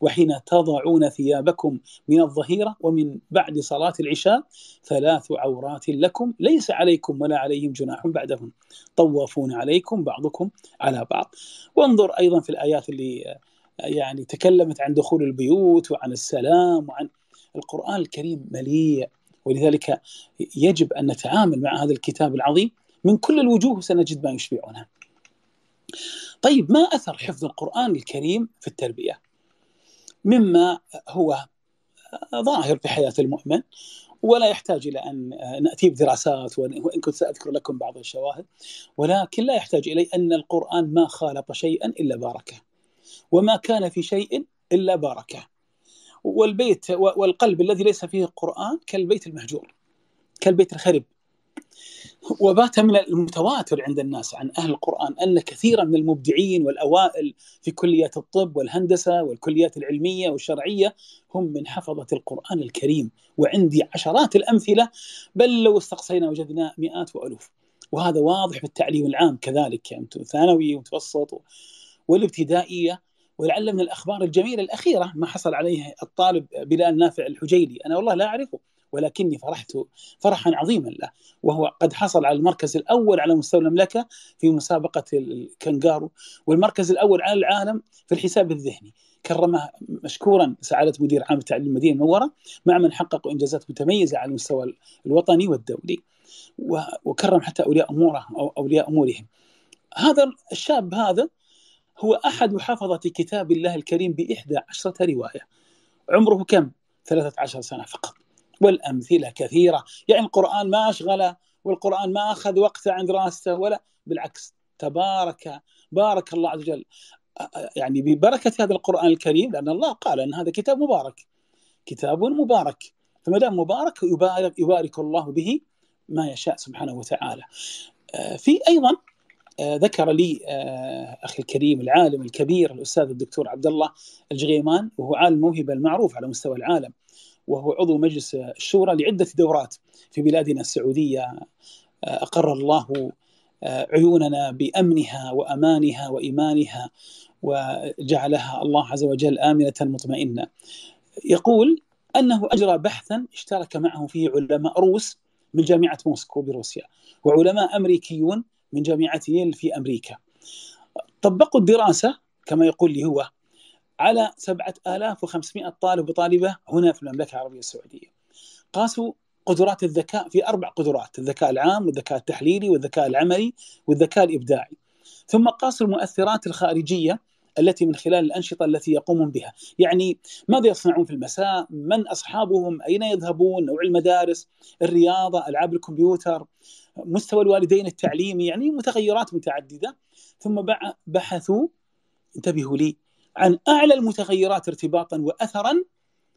وحين تضعون ثيابكم من الظهيرة ومن بعد صلاة العشاء ثلاث عورات لكم ليس عليكم ولا عليهم جناح بعدهم طوافون عليكم بعضكم على بعض وانظر أيضا في الآيات اللي يعني تكلمت عن دخول البيوت وعن السلام وعن القرآن الكريم مليء ولذلك يجب أن نتعامل مع هذا الكتاب العظيم من كل الوجوه سنجد ما يشبعنا طيب ما أثر حفظ القرآن الكريم في التربية مما هو ظاهر في حياة المؤمن ولا يحتاج الى ان ناتي بدراسات وان كنت ساذكر لكم بعض الشواهد ولكن لا يحتاج الي ان القران ما خالط شيئا الا باركه وما كان في شيء الا باركه والبيت والقلب الذي ليس فيه القرآن كالبيت المهجور كالبيت الخرب وبات من المتواتر عند الناس عن أهل القرآن أن كثيرا من المبدعين والأوائل في كليات الطب والهندسة والكليات العلمية والشرعية هم من حفظة القرآن الكريم وعندي عشرات الأمثلة بل لو استقصينا وجدنا مئات وألوف وهذا واضح في التعليم العام كذلك يعني ثانوي ومتوسط والابتدائية ولعل من الاخبار الجميله الاخيره ما حصل عليه الطالب بلال نافع الحجيلي انا والله لا اعرفه ولكني فرحت فرحا عظيما له وهو قد حصل على المركز الاول على مستوى المملكه في مسابقه الكنغارو والمركز الاول على العالم في الحساب الذهني كرمه مشكورا سعاده مدير عام التعليم المدينه المنوره مع من حققوا انجازات متميزه على المستوى الوطني والدولي وكرم حتى اولياء اموره او اولياء امورهم هذا الشاب هذا هو أحد حفظة كتاب الله الكريم بإحدى عشرة رواية عمره كم؟ ثلاثة عشر سنة فقط والأمثلة كثيرة يعني القرآن ما أشغله والقرآن ما أخذ وقته عن دراسته ولا بالعكس تبارك بارك الله عز وجل يعني ببركة هذا القرآن الكريم لأن الله قال أن هذا كتاب مبارك كتاب مبارك فما دام مبارك يبارك, يبارك الله به ما يشاء سبحانه وتعالى في أيضا آه، ذكر لي آه، اخي الكريم العالم الكبير الاستاذ الدكتور عبد الله الجغيمان وهو عالم الموهبه المعروف على مستوى العالم وهو عضو مجلس الشورى لعده دورات في بلادنا السعوديه آه، اقر الله عيوننا بامنها وامانها وايمانها وجعلها الله عز وجل امنه مطمئنه. يقول انه اجرى بحثا اشترك معه فيه علماء روس من جامعه موسكو بروسيا وعلماء امريكيون من جامعة ييل في أمريكا طبقوا الدراسة كما يقول لي هو على 7500 طالب وطالبة هنا في المملكة العربية السعودية قاسوا قدرات الذكاء في أربع قدرات الذكاء العام والذكاء التحليلي والذكاء العملي والذكاء الإبداعي ثم قاسوا المؤثرات الخارجية التي من خلال الأنشطة التي يقومون بها يعني ماذا يصنعون في المساء من أصحابهم أين يذهبون نوع المدارس الرياضة ألعاب الكمبيوتر مستوى الوالدين التعليمي يعني متغيرات متعدده ثم بحثوا انتبهوا لي عن اعلى المتغيرات ارتباطا واثرا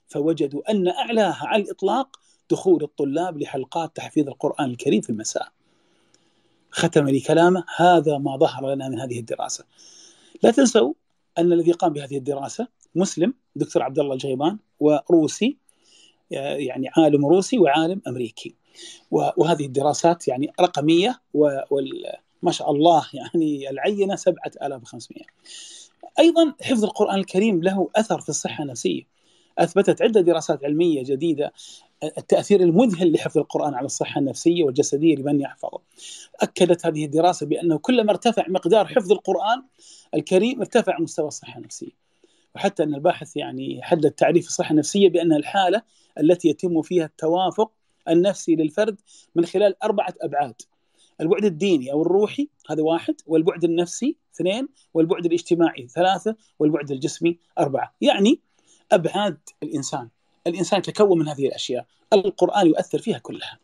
فوجدوا ان اعلاها على الاطلاق دخول الطلاب لحلقات تحفيظ القران الكريم في المساء. ختم لي كلامه هذا ما ظهر لنا من هذه الدراسه. لا تنسوا ان الذي قام بهذه الدراسه مسلم دكتور عبد الله الجيبان وروسي يعني عالم روسي وعالم امريكي. وهذه الدراسات يعني رقميه وما شاء الله يعني العينه 7500 ايضا حفظ القران الكريم له اثر في الصحه النفسيه اثبتت عده دراسات علميه جديده التاثير المذهل لحفظ القران على الصحه النفسيه والجسديه لمن يحفظه. اكدت هذه الدراسه بانه كلما ارتفع مقدار حفظ القران الكريم ارتفع مستوى الصحه النفسيه. وحتى ان الباحث يعني حدد تعريف الصحه النفسيه بانها الحاله التي يتم فيها التوافق النفسي للفرد من خلال أربعة أبعاد البعد الديني أو الروحي هذا واحد والبعد النفسي اثنين والبعد الاجتماعي ثلاثة والبعد الجسمي أربعة يعني أبعاد الإنسان الإنسان يتكون من هذه الأشياء القرآن يؤثر فيها كلها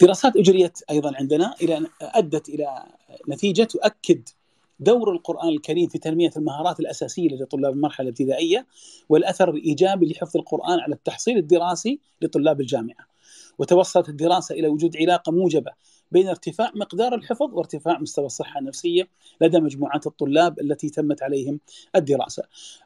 دراسات أجريت أيضا عندنا إلى أدت إلى نتيجة تؤكد دور القرآن الكريم في تنمية المهارات الأساسية لدى طلاب المرحلة الابتدائية والأثر الإيجابي لحفظ القرآن على التحصيل الدراسي لطلاب الجامعة وتوصلت الدراسة إلى وجود علاقة موجبة بين ارتفاع مقدار الحفظ وارتفاع مستوى الصحة النفسية لدى مجموعات الطلاب التي تمت عليهم الدراسة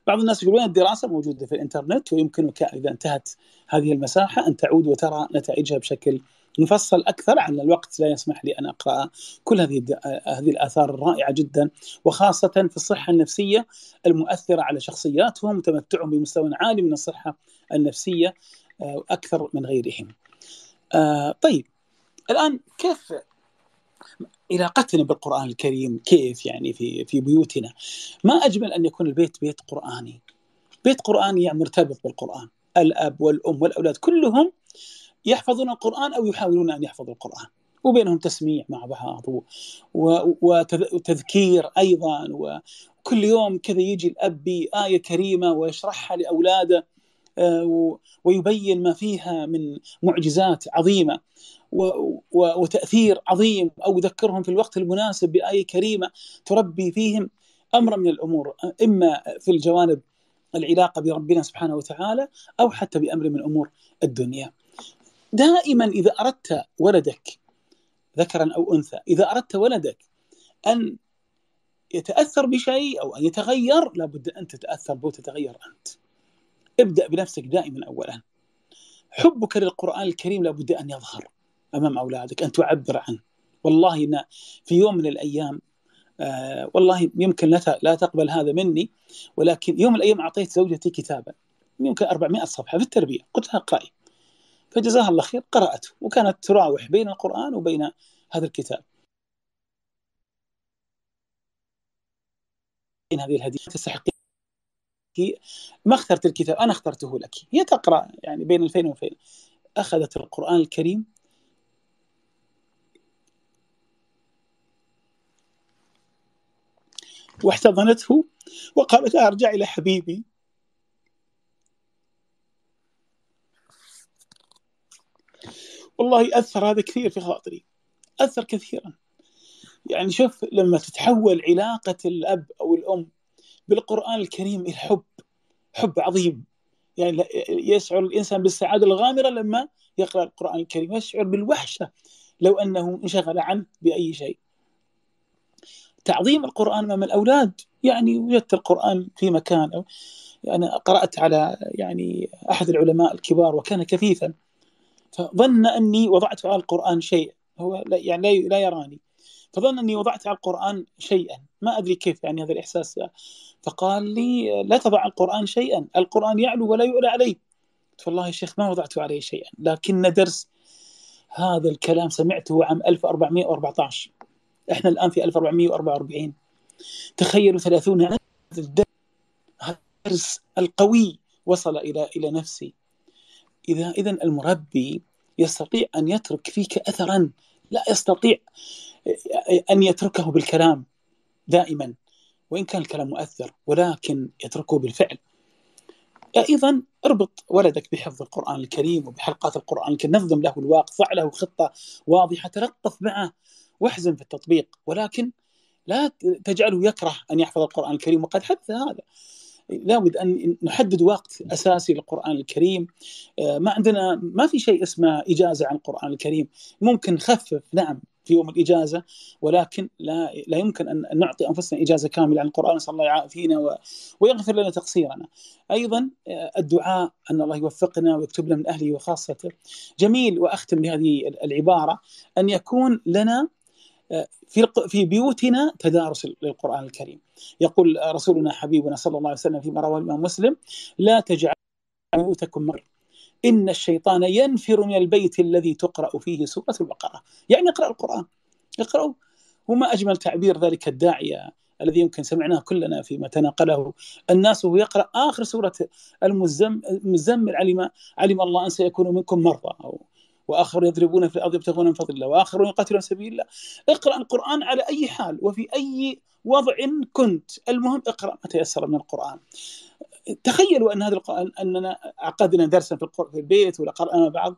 بعض الناس يقولون الدراسة موجودة في الإنترنت ويمكنك إذا انتهت هذه المساحة أن تعود وترى نتائجها بشكل نفصل اكثر عن الوقت لا يسمح لي ان اقرا كل هذه هذه الاثار الرائعه جدا وخاصه في الصحه النفسيه المؤثره على شخصياتهم وتمتعهم بمستوى عالي من الصحه النفسيه آه، اكثر من غيرهم. آه، طيب الان كيف علاقتنا بالقران الكريم كيف يعني في في بيوتنا؟ ما اجمل ان يكون البيت بيت قراني. بيت قراني يعني مرتبط بالقران، الاب والام والاولاد كلهم يحفظون القرآن أو يحاولون أن يحفظوا القرآن وبينهم تسميع مع بعض وتذكير أيضا وكل يوم كذا يجي الأب بآية كريمة ويشرحها لأولاده آه، ويبين ما فيها من معجزات عظيمة وتأثير عظيم أو يذكرهم في الوقت المناسب بآية كريمة تربي فيهم أمرا من الأمور إما في الجوانب العلاقة بربنا سبحانه وتعالى أو حتى بأمر من أمور الدنيا دائما إذا أردت ولدك ذكرا أو أنثى إذا أردت ولدك أن يتأثر بشيء أو أن يتغير لابد أن تتأثر به وتتغير أنت ابدأ بنفسك دائما أولا حبك للقرآن الكريم لابد أن يظهر أمام أولادك أن تعبر عنه والله إن في يوم من الأيام آه والله يمكن لا تقبل هذا مني ولكن يوم من الأيام أعطيت زوجتي كتابا يمكن 400 صفحة في التربية قلت لها اقرأي فجزاها الله خير قرأته وكانت تراوح بين القرآن وبين هذا الكتاب إن هذه الهدية تستحقين ما اخترت الكتاب أنا اخترته لك هي تقرأ يعني بين الفين وفين أخذت القرآن الكريم واحتضنته وقالت أرجع إلى حبيبي والله اثر هذا كثير في خاطري اثر كثيرا يعني شوف لما تتحول علاقه الاب او الام بالقران الكريم الى حب حب عظيم يعني يشعر الانسان بالسعاده الغامره لما يقرا القران الكريم يشعر بالوحشه لو انه انشغل عنه باي شيء تعظيم القرآن أمام الأولاد يعني وجدت القرآن في مكان أو أنا يعني قرأت على يعني أحد العلماء الكبار وكان كفيفا فظن اني وضعت على القران شيئا هو يعني لا يراني فظن اني وضعت على القران شيئا ما ادري كيف يعني هذا الاحساس فقال لي لا تضع على القران شيئا القران يعلو ولا يؤلى عليه قلت والله يا شيخ ما وضعت عليه شيئا لكن درس هذا الكلام سمعته عام 1414 احنا الان في 1444 تخيلوا 30 عام هذا الدرس القوي وصل الى الى نفسي إذا إذا المربي يستطيع أن يترك فيك أثرا لا يستطيع أن يتركه بالكلام دائما وإن كان الكلام مؤثر ولكن يتركه بالفعل أيضا اربط ولدك بحفظ القرآن الكريم وبحلقات القرآن الكريم نظم له الوقت ضع له خطة واضحة تلطف معه واحزن في التطبيق ولكن لا تجعله يكره أن يحفظ القرآن الكريم وقد حدث هذا لابد ان نحدد وقت اساسي للقران الكريم آه، ما عندنا ما في شيء اسمه اجازه عن القران الكريم ممكن نخفف نعم في يوم الاجازه ولكن لا لا يمكن ان نعطي انفسنا اجازه كامله عن القران نسال الله يعافينا و... ويغفر لنا تقصيرنا. ايضا آه، الدعاء ان الله يوفقنا ويكتب لنا من اهله وخاصته. جميل واختم بهذه العباره ان يكون لنا في في بيوتنا تدارس للقران الكريم. يقول رسولنا حبيبنا صلى الله عليه وسلم فيما رواه الامام مسلم: لا تجعلوا بيوتكم مر ان الشيطان ينفر من البيت الذي تقرا فيه سوره البقره، يعني اقرا القران اقرأوا وما اجمل تعبير ذلك الداعيه الذي يمكن سمعناه كلنا فيما تناقله الناس وهو يقرا اخر سوره المزمل علم علم الله ان سيكون منكم مرضى او واخر يضربون في الارض يبتغون من فضل الله واخر يقاتلون سبيل الله اقرا القران على اي حال وفي اي وضع كنت المهم اقرا ما تيسر من القران تخيلوا ان هذا القرآن اننا عقدنا درسا في البيت ولا قرانا بعض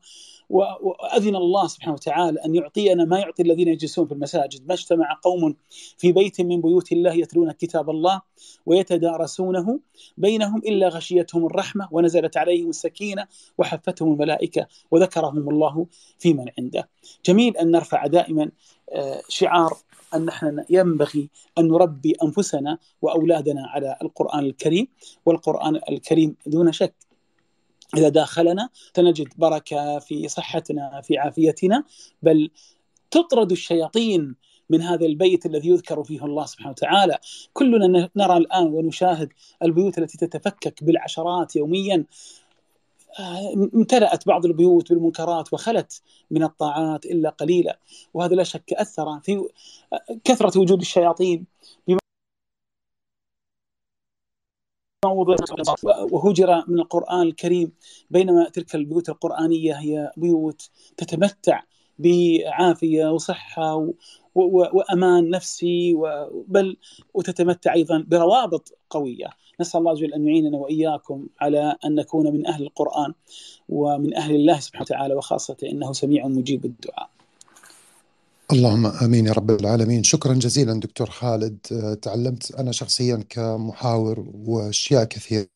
وأذن الله سبحانه وتعالى أن يعطينا ما يعطي الذين يجلسون في المساجد ما اجتمع قوم في بيت من بيوت الله يتلون كتاب الله ويتدارسونه بينهم إلا غشيتهم الرحمة ونزلت عليهم السكينة وحفتهم الملائكة وذكرهم الله في من عنده جميل أن نرفع دائما آه، شعار أن نحن ينبغي أن نربي أنفسنا وأولادنا على القرآن الكريم والقرآن الكريم دون شك إذا داخلنا سنجد بركة في صحتنا في عافيتنا بل تطرد الشياطين من هذا البيت الذي يذكر فيه الله سبحانه وتعالى كلنا نرى الآن ونشاهد البيوت التي تتفكك بالعشرات يوميا آه، امتلأت بعض البيوت بالمنكرات وخلت من الطاعات إلا قليلا وهذا لا شك أثر في آه، كثرة وجود الشياطين وهجر من القرآن الكريم بينما تلك البيوت القرآنية هي بيوت تتمتع بعافية وصحة وامان نفسي بل وتتمتع ايضا بروابط قويه نسال الله جل ان يعيننا واياكم على ان نكون من اهل القران ومن اهل الله سبحانه وتعالى وخاصه انه سميع مجيب الدعاء
اللهم امين يا رب العالمين شكرا جزيلا دكتور خالد آه، تعلمت انا شخصيا كمحاور واشياء كثيره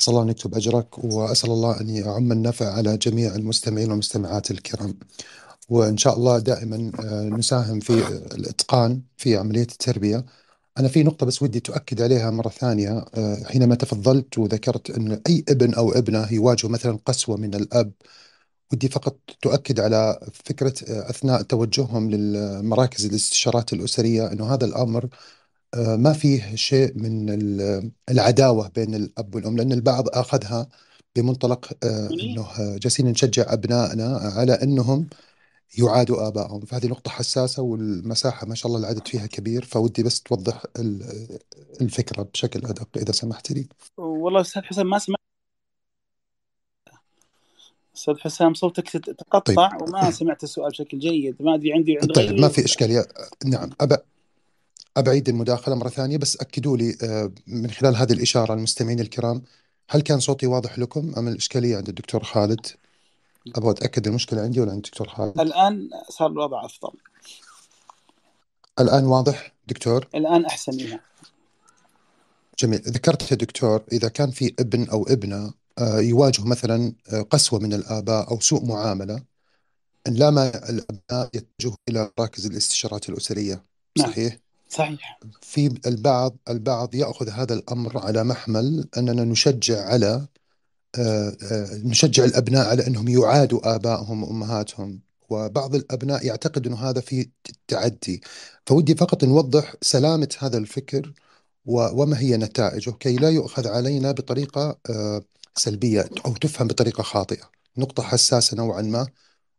اسال الله ان يكتب اجرك واسال الله ان يعم النفع على جميع المستمعين والمستمعات الكرام وان شاء الله دائما آه، نساهم في الاتقان في عمليه التربيه انا في نقطه بس ودي تؤكد عليها مره ثانيه آه، حينما تفضلت وذكرت ان اي ابن او ابنه يواجه مثلا قسوه من الاب ودي فقط تؤكد على فكرة آه، أثناء توجههم للمراكز الاستشارات الأسرية أنه هذا الأمر آه، ما فيه شيء من العداوة بين الأب والأم لأن البعض أخذها بمنطلق آه، أنه جالسين نشجع أبنائنا على أنهم يعادوا آبائهم فهذه نقطة حساسة والمساحة ما شاء الله العدد فيها كبير فودي بس توضح الفكرة بشكل أدق إذا سمحت لي
والله أستاذ حسن ما سمعت استاذ حسام صوتك تقطع طيب. وما سمعت السؤال بشكل جيد ما ادري عندي عندي طيب ما في
اشكاليه نعم أبا أبعيد المداخلة مرة ثانية بس أكدوا لي آه، من خلال هذه الإشارة المستمعين الكرام هل كان صوتي واضح لكم أم الإشكالية عند الدكتور خالد؟ أبغى أتأكد المشكلة عندي ولا عند الدكتور
خالد؟ الآن صار الوضع أفضل
الآن واضح دكتور؟
الآن أحسن إيه.
جميل ذكرت يا دكتور إذا كان في ابن أو ابنة آه، يواجه مثلا آه، قسوة من الآباء أو سوء معاملة لا ما الأبناء يتجهوا إلى مراكز الاستشارات الأسرية نعم. صحيح؟ صحيح في البعض البعض يأخذ هذا الأمر على محمل أننا نشجع على آه، نشجع الأبناء على أنهم يعادوا آبائهم وأمهاتهم وبعض الابناء يعتقد انه هذا في تعدي فودي فقط نوضح سلامه هذا الفكر وما هي نتائجه كي لا يؤخذ علينا بطريقه سلبيه او تفهم بطريقه خاطئه نقطه حساسه نوعا ما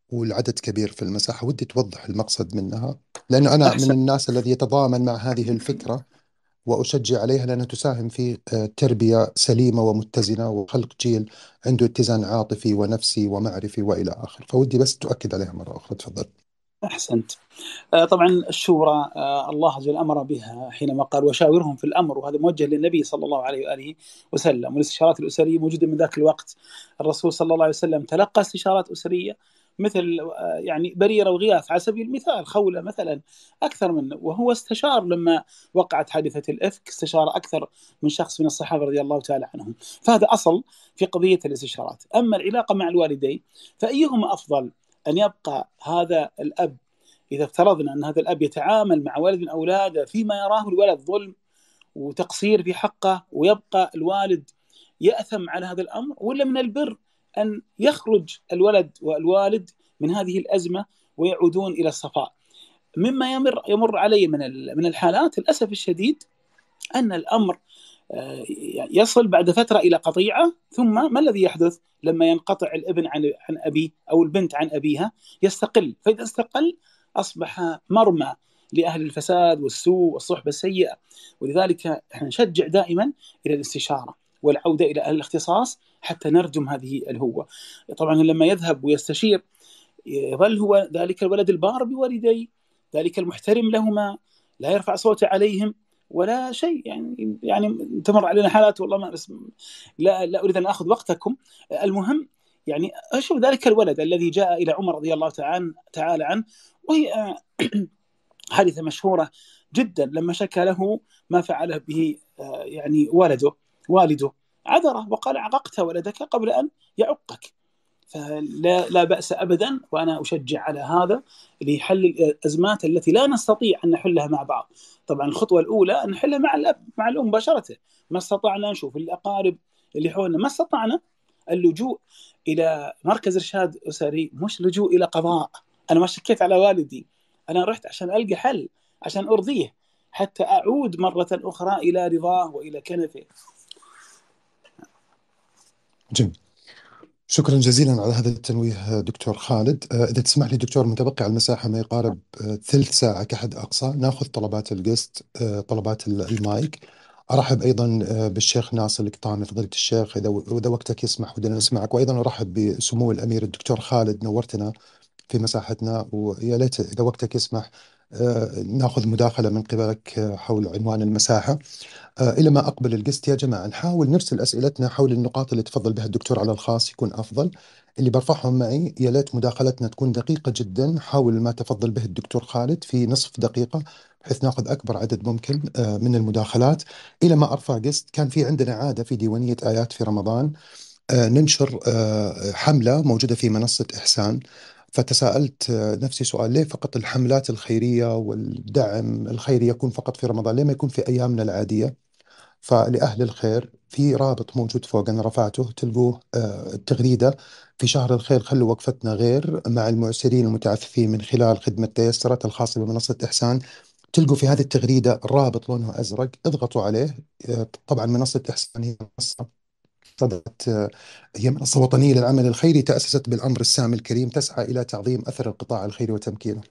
والعدد كبير في المساحه ودي توضح المقصد منها لانه انا أحسن. من الناس الذي يتضامن مع هذه الفكره واشجع عليها لانها تساهم في آه، تربيه سليمه ومتزنه وخلق جيل عنده اتزان عاطفي ونفسي ومعرفي والى اخره، فودي بس تؤكد عليها
مره اخرى تفضل. احسنت آه، طبعا الشورى آه، الله عز وجل امر بها حينما قال وشاورهم في الامر وهذا موجه للنبي صلى الله عليه واله وسلم والاستشارات الاسريه موجوده من ذاك الوقت الرسول صلى الله عليه وسلم تلقى استشارات اسريه مثل آه، يعني بريره وغياث على سبيل المثال خوله مثلا اكثر من وهو استشار لما وقعت حادثه الافك استشار اكثر من شخص من الصحابه رضي الله تعالى عنهم فهذا اصل في قضيه الاستشارات اما العلاقه مع الوالدين فايهما افضل ان يبقى هذا الاب اذا افترضنا ان هذا الاب يتعامل مع ولد من اولاده فيما يراه الولد ظلم وتقصير في حقه ويبقى الوالد ياثم على هذا الامر ولا من البر ان يخرج الولد والوالد من هذه الازمه ويعودون الى الصفاء. مما يمر يمر علي من من الحالات للاسف الشديد ان الامر آه، يصل بعد فتره الى قطيعه ثم ما الذي يحدث لما ينقطع الابن عن عن ابيه او البنت عن ابيها يستقل فاذا استقل اصبح مرمى لاهل الفساد والسوء والصحبه السيئه ولذلك احنا نشجع دائما الى الاستشاره والعوده الى اهل الاختصاص حتى نرجم هذه الهوه طبعا لما يذهب ويستشير يظل هو ذلك الولد البار بوالديه ذلك المحترم لهما لا يرفع صوته عليهم ولا شيء يعني يعني تمر علينا حالات والله ما بس لا لا اريد ان اخذ وقتكم المهم يعني اشوف ذلك الولد الذي جاء الى عمر رضي الله تعالى عنه وهي آه، حادثه مشهوره جدا لما شكى له ما فعله به آه، يعني والده والده عذره وقال عققت ولدك قبل ان يعقك فلا لا باس ابدا وانا اشجع على هذا لحل الازمات التي لا نستطيع ان نحلها مع بعض. طبعا الخطوه الاولى ان نحلها مع الاب مع الام مباشره، ما استطعنا نشوف الاقارب اللي حولنا ما استطعنا اللجوء الى مركز ارشاد اسري مش لجوء الى قضاء، انا ما شكيت على والدي، انا رحت عشان القى حل، عشان ارضيه، حتى اعود مره اخرى الى رضاه والى كنفه.
جميل. شكرا جزيلا على هذا التنويه دكتور خالد آه، إذا تسمح لي دكتور متبقي على المساحة ما يقارب آه، ثلث ساعة كحد أقصى ناخذ طلبات الجست آه، طلبات المايك أرحب أيضا بالشيخ ناصر القطان فضيلة الشيخ إذا وقتك يسمح ودنا نسمعك وأيضا أرحب بسمو الأمير الدكتور خالد نورتنا في مساحتنا ويا ليت إذا وقتك يسمح آه، ناخذ مداخله من قبلك آه، حول عنوان المساحه آه، الى ما اقبل القسط يا جماعه نحاول نرسل اسئلتنا حول النقاط اللي تفضل بها الدكتور على الخاص يكون افضل اللي برفعهم معي يا ليت مداخلتنا تكون دقيقه جدا حاول ما تفضل به الدكتور خالد في نصف دقيقه بحيث ناخذ اكبر عدد ممكن من المداخلات الى ما ارفع قسط كان في عندنا عاده في ديوانيه ايات في رمضان ننشر حمله موجوده في منصه احسان فتساءلت نفسي سؤال ليه فقط الحملات الخيرية والدعم الخيري يكون فقط في رمضان ليه ما يكون في أيامنا العادية فلأهل الخير في رابط موجود فوق أنا رفعته تلقوه آه، التغريدة في شهر الخير خلوا وقفتنا غير مع المعسرين المتعففين من خلال خدمة تيسرت الخاصة بمنصة إحسان تلقوا في هذه التغريدة رابط لونه أزرق اضغطوا عليه آه، طبعا منصة إحسان هي منصة صدت آه، هي منصة وطنية للعمل الخيري تأسست بالأمر السامي الكريم تسعى إلى تعظيم أثر القطاع الخيري وتمكينه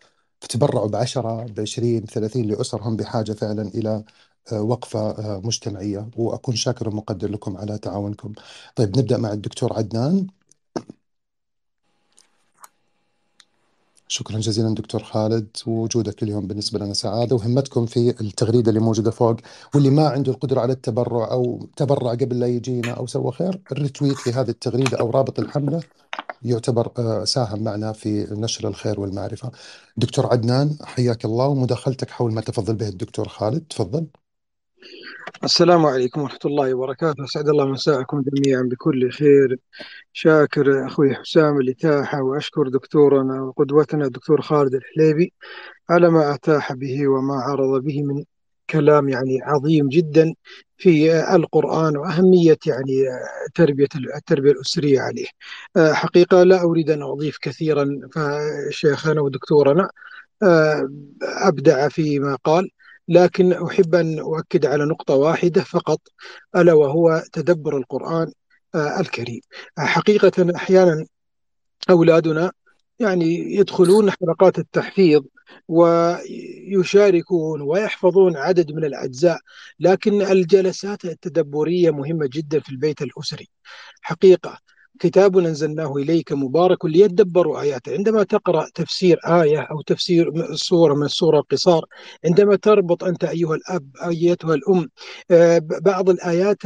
فتبرعوا بعشرة بعشرين ثلاثين لأسرهم بحاجة فعلا إلى آه، وقفة آه، مجتمعية وأكون شاكر ومقدر لكم على تعاونكم طيب نبدأ مع الدكتور عدنان شكرا جزيلا دكتور خالد وجودك اليوم بالنسبه لنا سعاده وهمتكم في التغريده اللي موجوده فوق واللي ما عنده القدره على التبرع او تبرع قبل لا يجينا او سوى خير الريتويت لهذه التغريده او رابط الحمله يعتبر آه، ساهم معنا في نشر الخير والمعرفه. دكتور عدنان حياك الله ومداخلتك حول ما تفضل به الدكتور خالد
تفضل. السلام عليكم ورحمة الله وبركاته أسعد الله مساءكم جميعا بكل خير شاكر أخوي حسام الإتاحة وأشكر دكتورنا وقدوتنا الدكتور خالد الحليبي على ما أتاح به وما عرض به من كلام يعني عظيم جدا في القرآن وأهمية يعني تربية التربية الأسرية عليه آه، حقيقة لا أريد أن أضيف كثيرا فشيخنا ودكتورنا آه، أبدع فيما قال لكن أحب أن أؤكد على نقطة واحدة فقط ألا وهو تدبر القرآن آه، الكريم حقيقة أحيانا أولادنا يعني يدخلون حلقات التحفيظ ويشاركون ويحفظون عدد من الاجزاء لكن الجلسات التدبريه مهمه جدا في البيت الاسري حقيقه كتاب أنزلناه إليك مبارك ليدبروا آياته عندما تقرأ تفسير آية أو تفسير سورة من سورة القصار عندما تربط أنت أيها الأب أيتها الأم آه، بعض الآيات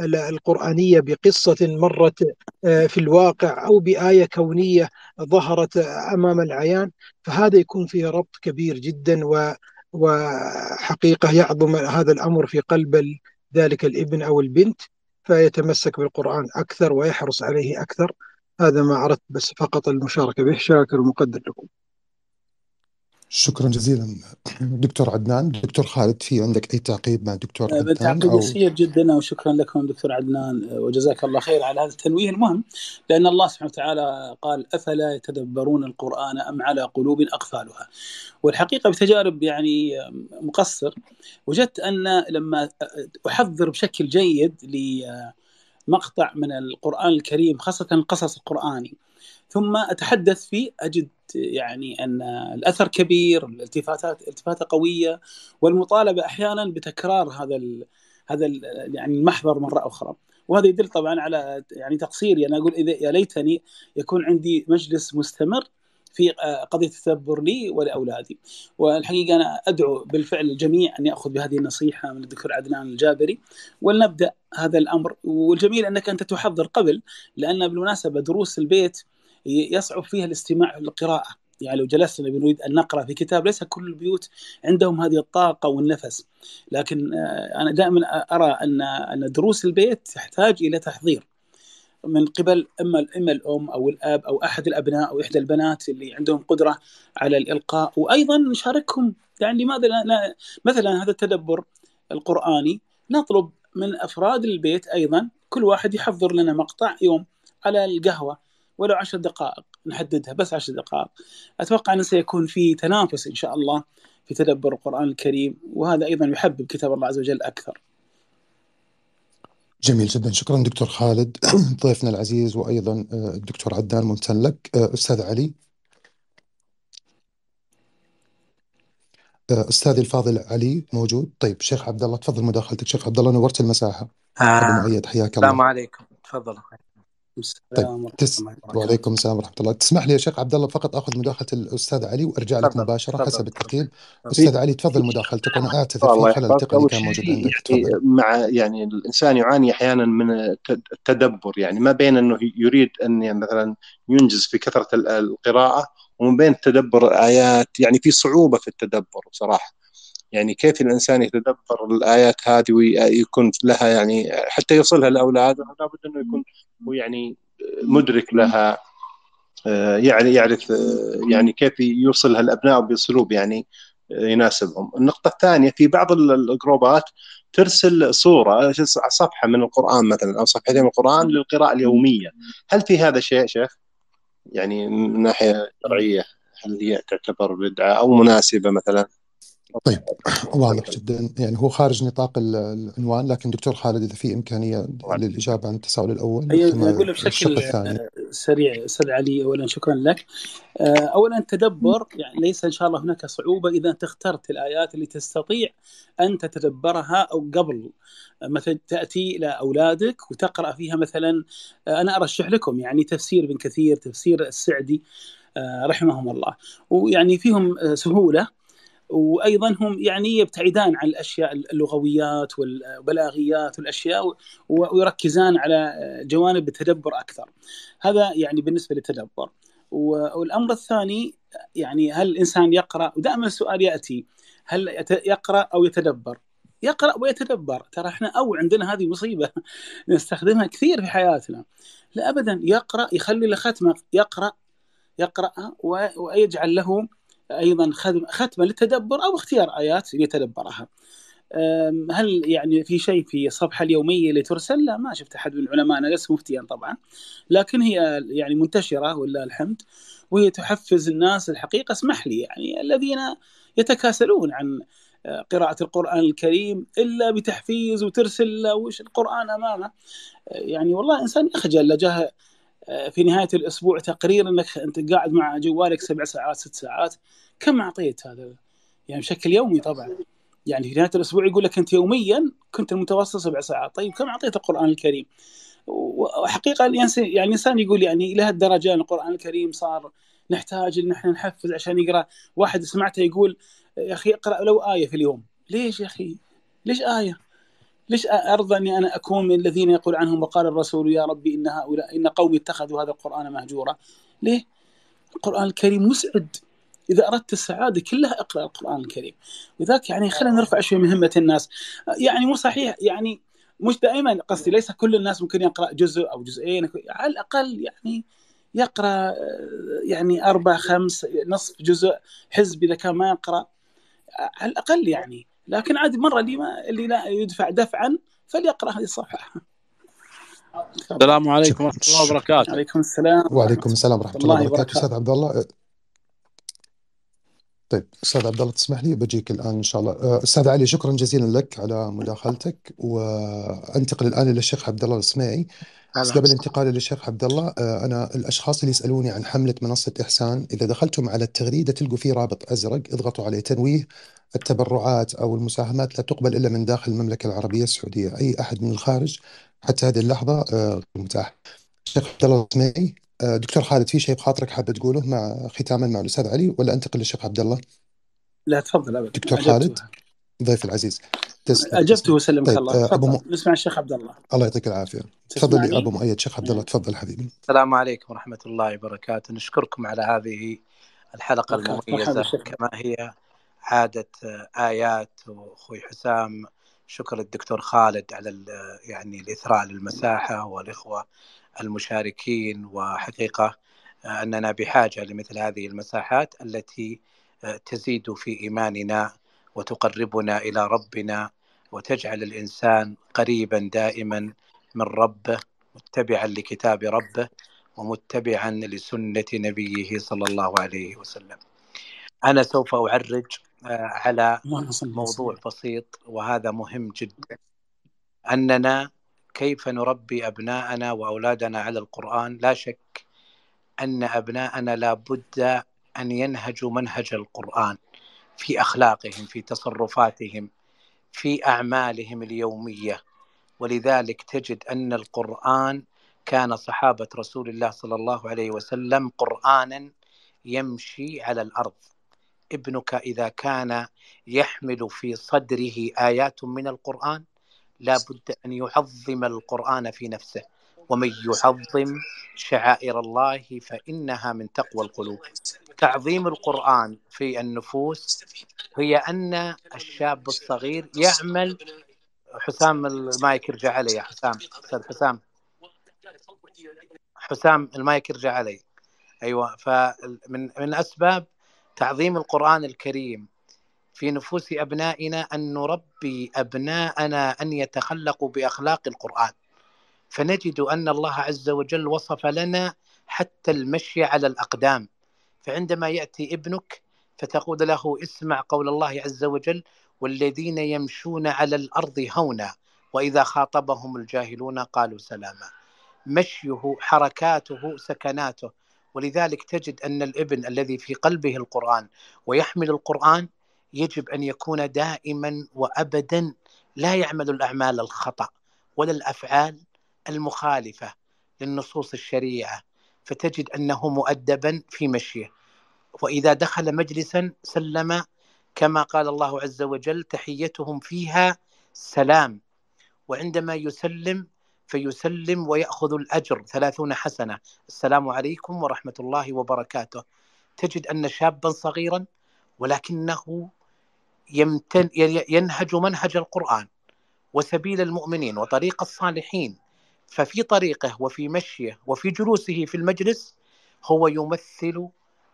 القرآنية بقصة مرت آه، في الواقع أو بآية كونية ظهرت أمام العيان فهذا يكون فيه ربط كبير جدا و وحقيقة يعظم هذا الأمر في قلب ذلك الابن أو البنت فيتمسك بالقرآن أكثر ويحرص عليه أكثر هذا ما أردت بس فقط المشاركة به شاكر ومقدر لكم
شكرا جزيلا دكتور عدنان دكتور خالد في عندك اي تعقيب مع دكتور عدنان تعقيب أو...
جدا وشكرا لكم دكتور عدنان وجزاك الله خير على هذا التنويه المهم لان الله سبحانه وتعالى قال افلا يتدبرون القران ام على قلوب اقفالها والحقيقه بتجارب يعني مقصر وجدت ان لما احضر بشكل جيد لمقطع من القران الكريم خاصه القصص القراني ثم اتحدث فيه اجد يعني ان الاثر كبير، الالتفاتات التفاته قويه والمطالبه احيانا بتكرار هذا الـ هذا الـ يعني المحضر مره اخرى. وهذا يدل طبعا على يعني تقصيري انا اقول اذا يا ليتني يكون عندي مجلس مستمر في آه، قضيه التدبر لي ولاولادي. والحقيقه انا ادعو بالفعل الجميع ان ياخذ بهذه النصيحه من الدكتور عدنان الجابري ولنبدا هذا الامر والجميل انك انت تحضر قبل لان بالمناسبه دروس البيت يصعب فيها الاستماع للقراءه يعني لو جلسنا بنريد ان نقرا في كتاب ليس كل البيوت عندهم هذه الطاقه والنفس لكن آه، انا دائما ارى ان ان دروس البيت تحتاج الى تحضير من قبل اما اما الام او الاب او احد الابناء او احدى البنات اللي عندهم قدره على الالقاء وايضا نشاركهم يعني لماذا لا مثلا هذا التدبر القراني نطلب من افراد البيت ايضا كل واحد يحضر لنا مقطع يوم على القهوه ولو عشر دقائق نحددها بس عشر دقائق أتوقع أنه سيكون في تنافس إن شاء الله في تدبر القرآن الكريم وهذا أيضا يحبب كتاب الله عز وجل أكثر
جميل جدا شكرا دكتور خالد ضيفنا العزيز وأيضا آه، الدكتور عدنان ممتن لك آه، أستاذ علي آه، استاذي الفاضل علي موجود طيب شيخ عبد الله تفضل مداخلتك شيخ عبد الله نورت المساحه آه. حياك الله السلام
عليكم تفضل طيب السلام
تس... وعليكم السلام ورحمة الله تسمح لي يا شيخ عبد الله فقط أخذ مداخلة الأستاذ علي وأرجع لك مباشرة حسب الترتيب أستاذ علي تفضل مداخلتك انا اعتذر آه، في خلل تقني كان موجود عندك يعني تفضل
مع يعني الانسان يعاني احيانا من التدبر يعني ما بين انه يريد ان يعني مثلا ينجز في كثره القراءه ومن بين
تدبر الايات يعني في صعوبه في التدبر بصراحه يعني كيف الانسان يتدبر الايات هذه ويكون لها يعني حتى يوصلها لاولاده
لابد انه يكون هو يعني مدرك
لها آه، يعني يعرف آه، يعني
كيف يوصلها الابناء باسلوب يعني آه، يناسبهم. النقطه الثانيه في بعض الجروبات
ترسل صوره صفحه من القران مثلا او صفحتين من القران للقراءه اليوميه. هل في هذا شيء شيخ؟ يعني من ناحيه شرعيه هل هي تعتبر بدعه او مناسبه مثلا؟ طيب واضح جدا يعني هو خارج نطاق العنوان لكن دكتور خالد اذا في امكانيه للاجابه عن التساؤل الاول أيوة، اقول بشكل
سريع استاذ علي اولا شكرا لك آه، اولا التدبر يعني ليس ان شاء الله هناك صعوبه اذا انت اخترت الايات اللي تستطيع ان تتدبرها او قبل آه، مثلا تاتي الى اولادك وتقرا فيها مثلا آه، انا ارشح لكم يعني تفسير ابن كثير تفسير السعدي رحمهم الله ويعني فيهم سهوله وايضا هم يعني يبتعدان عن الاشياء اللغويات والبلاغيات والاشياء ويركزان على جوانب التدبر اكثر. هذا يعني بالنسبه للتدبر. والامر الثاني يعني هل الانسان يقرا ودائما السؤال ياتي هل يقرا او يتدبر؟ يقرا ويتدبر ترى احنا او عندنا هذه مصيبه نستخدمها كثير في حياتنا لا ابدا يقرا يخلي له ختمه يقرا يقرا ويجعل له ايضا ختمه للتدبر او اختيار ايات ليتدبرها. هل يعني في شيء في الصفحه اليوميه اللي ترسل؟ لا ما شفت احد من العلماء انا لست مفتيا طبعا لكن هي يعني منتشره ولله الحمد وهي تحفز الناس الحقيقه اسمح لي يعني الذين يتكاسلون عن أه، قراءة القرآن الكريم إلا بتحفيز وترسل وش القرآن أمامه أه، يعني والله إنسان يخجل لجاه آه، في نهايه الاسبوع تقرير انك انت قاعد مع جوالك سبع ساعات ست ساعات كم اعطيت هذا؟ يعني بشكل يومي طبعا يعني في نهايه الاسبوع يقول لك انت يوميا كنت المتوسط سبع ساعات، طيب كم اعطيت القران الكريم؟ وحقيقه يعني الانسان يقول يعني الى هالدرجه القران الكريم صار نحتاج ان احنا نحفز عشان يقرا، واحد سمعته يقول يا اخي اقرا لو ايه في اليوم، ليش يا اخي؟ ليش ايه؟ ليش ارضى اني انا اكون من الذين يقول عنهم وقال الرسول يا ربي ان هؤلاء ان قومي اتخذوا هذا القران مهجورا ليه؟ القران الكريم مسعد اذا اردت السعاده كلها اقرا القران الكريم لذلك يعني خلينا نرفع شوي من همه الناس يعني مو صحيح يعني مش دائما قصدي ليس كل الناس ممكن يقرا جزء او جزئين على الاقل يعني يقرا يعني اربع خمس نصف جزء حزب اذا كان ما يقرا على الاقل يعني لكن عاد مره اللي ما اللي لا يدفع دفعا فليقرا هذه الصفحه السلام عليكم ورحمه الله وبركاته وعليكم السلام وعليكم
السلام ورحمه الله وبركاته استاذ عبد الله طيب استاذ عبد الله تسمح لي بجيك الان ان شاء الله أه، استاذ علي شكرا جزيلا لك على مداخلتك وانتقل الان الى الشيخ عبد الله السماعي بس قبل الانتقال للشيخ عبد الله أه، انا الاشخاص اللي يسالوني عن حمله منصه احسان اذا دخلتم على التغريده تلقوا فيه رابط ازرق اضغطوا عليه تنويه التبرعات او المساهمات لا تقبل الا من داخل المملكه العربيه السعوديه اي احد من الخارج حتى هذه اللحظه أه، متاح الشيخ عبد الله السماعي آه، دكتور خالد في شيء بخاطرك حاب تقوله مع ختاما مع الاستاذ علي ولا انتقل للشيخ عبد الله؟
لا تفضل ابدا دكتور خالد
ضيف العزيز تسلم اجبته وسلمك طيب. الله آه، أبو م...
نسمع الشيخ عبد الله
الله يعطيك العافيه تفضل يا ابو مؤيد شيخ عبد الله تفضل حبيبي
السلام عليكم ورحمه الله وبركاته نشكركم على هذه الحلقه المميزه كما هي عاده ايات واخوي حسام شكر للدكتور خالد على يعني الاثراء للمساحه والاخوه المشاركين وحقيقه آه، اننا بحاجه لمثل هذه المساحات التي آه، تزيد في ايماننا وتقربنا الى ربنا وتجعل الانسان قريبا دائما من ربه متبعا لكتاب ربه ومتبعا لسنه نبيه صلى الله عليه وسلم. انا سوف اعرج آه، على موضوع بسيط وهذا مهم جدا اننا كيف نربي أبناءنا وأولادنا على القرآن لا شك أن أبناءنا لابد أن ينهجوا منهج القرآن في أخلاقهم في تصرفاتهم في أعمالهم اليومية ولذلك تجد أن القرآن كان صحابة رسول الله صلى الله عليه وسلم قرآنا يمشي على الأرض ابنك إذا كان يحمل في صدره آيات من القرآن لا بد أن يعظم القرآن في نفسه ومن يعظم شعائر الله فإنها من تقوى القلوب تعظيم القرآن في النفوس هي أن الشاب الصغير يعمل حسام المايك يرجع علي يا حسام أستاذ حسام حسام المايك يرجع علي أيوة فمن من أسباب تعظيم القرآن الكريم في نفوس أبنائنا أن نربي أبناءنا أن يتخلقوا بأخلاق القرآن فنجد أن الله عز وجل وصف لنا حتى المشي على الأقدام فعندما يأتي ابنك فتقول له اسمع قول الله عز وجل والذين يمشون على الأرض هونا وإذا خاطبهم الجاهلون قالوا سلاما مشيه حركاته سكناته ولذلك تجد أن الابن الذي في قلبه القرآن ويحمل القرآن يجب ان يكون دائما وابدا لا يعمل الاعمال الخطا ولا الافعال المخالفه للنصوص الشريعه فتجد انه مؤدبا في مشيه واذا دخل مجلسا سلم كما قال الله عز وجل تحيتهم فيها سلام وعندما يسلم فيسلم ويأخذ الأجر ثلاثون حسنة السلام عليكم ورحمة الله وبركاته تجد أن شابا صغيرا ولكنه يمتل ينهج منهج القرآن وسبيل المؤمنين وطريق الصالحين ففي طريقه وفي مشيه وفي جلوسه في المجلس هو يمثل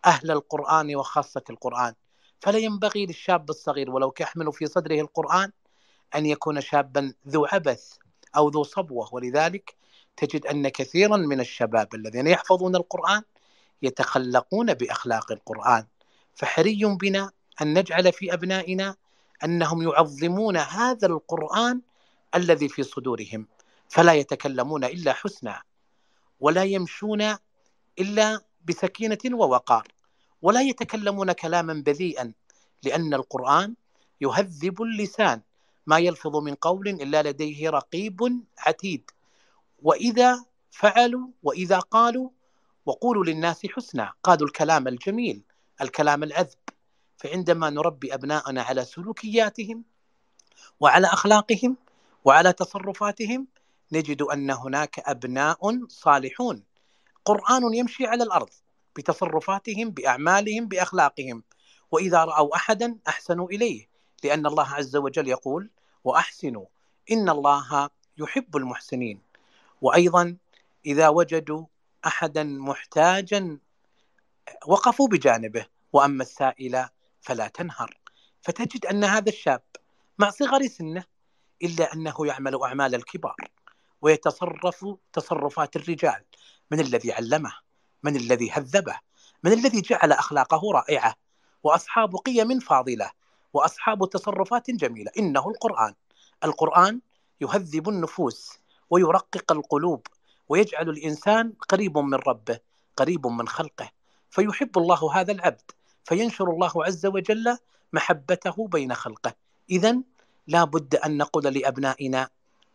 أهل القرآن وخاصة القرآن فلا ينبغي للشاب الصغير ولو يحمل في صدره القرآن أن يكون شابا ذو عبث أو ذو صبوة ولذلك تجد أن كثيرا من الشباب الذين يحفظون القرآن يتخلقون بأخلاق القرآن فحري بنا ان نجعل في ابنائنا انهم يعظمون هذا القران الذي في صدورهم فلا يتكلمون الا حسنا ولا يمشون الا بسكينه ووقار ولا يتكلمون كلاما بذيئا لان القران يهذب اللسان ما يلفظ من قول الا لديه رقيب عتيد واذا فعلوا واذا قالوا وقولوا للناس حسنا قالوا الكلام الجميل الكلام العذب فعندما نربي أبناءنا على سلوكياتهم وعلى أخلاقهم وعلى تصرفاتهم نجد أن هناك أبناء صالحون قرآن يمشي على الأرض بتصرفاتهم بأعمالهم بأخلاقهم وإذا رأوا أحدا أحسنوا إليه لأن الله عز وجل يقول وأحسنوا إن الله يحب المحسنين وأيضا إذا وجدوا أحدا محتاجا وقفوا بجانبه وأما السائل فلا تنهر فتجد أن هذا الشاب مع صغر سنه إلا أنه يعمل أعمال الكبار ويتصرف تصرفات الرجال من الذي علمه من الذي هذبه من الذي جعل أخلاقه رائعة وأصحاب قيم فاضلة وأصحاب تصرفات جميلة إنه القرآن القرآن يهذب النفوس ويرقق القلوب ويجعل الإنسان قريب من ربه قريب من خلقه فيحب الله هذا العبد فينشر الله عز وجل محبته بين خلقه إذا لا بد أن نقول لأبنائنا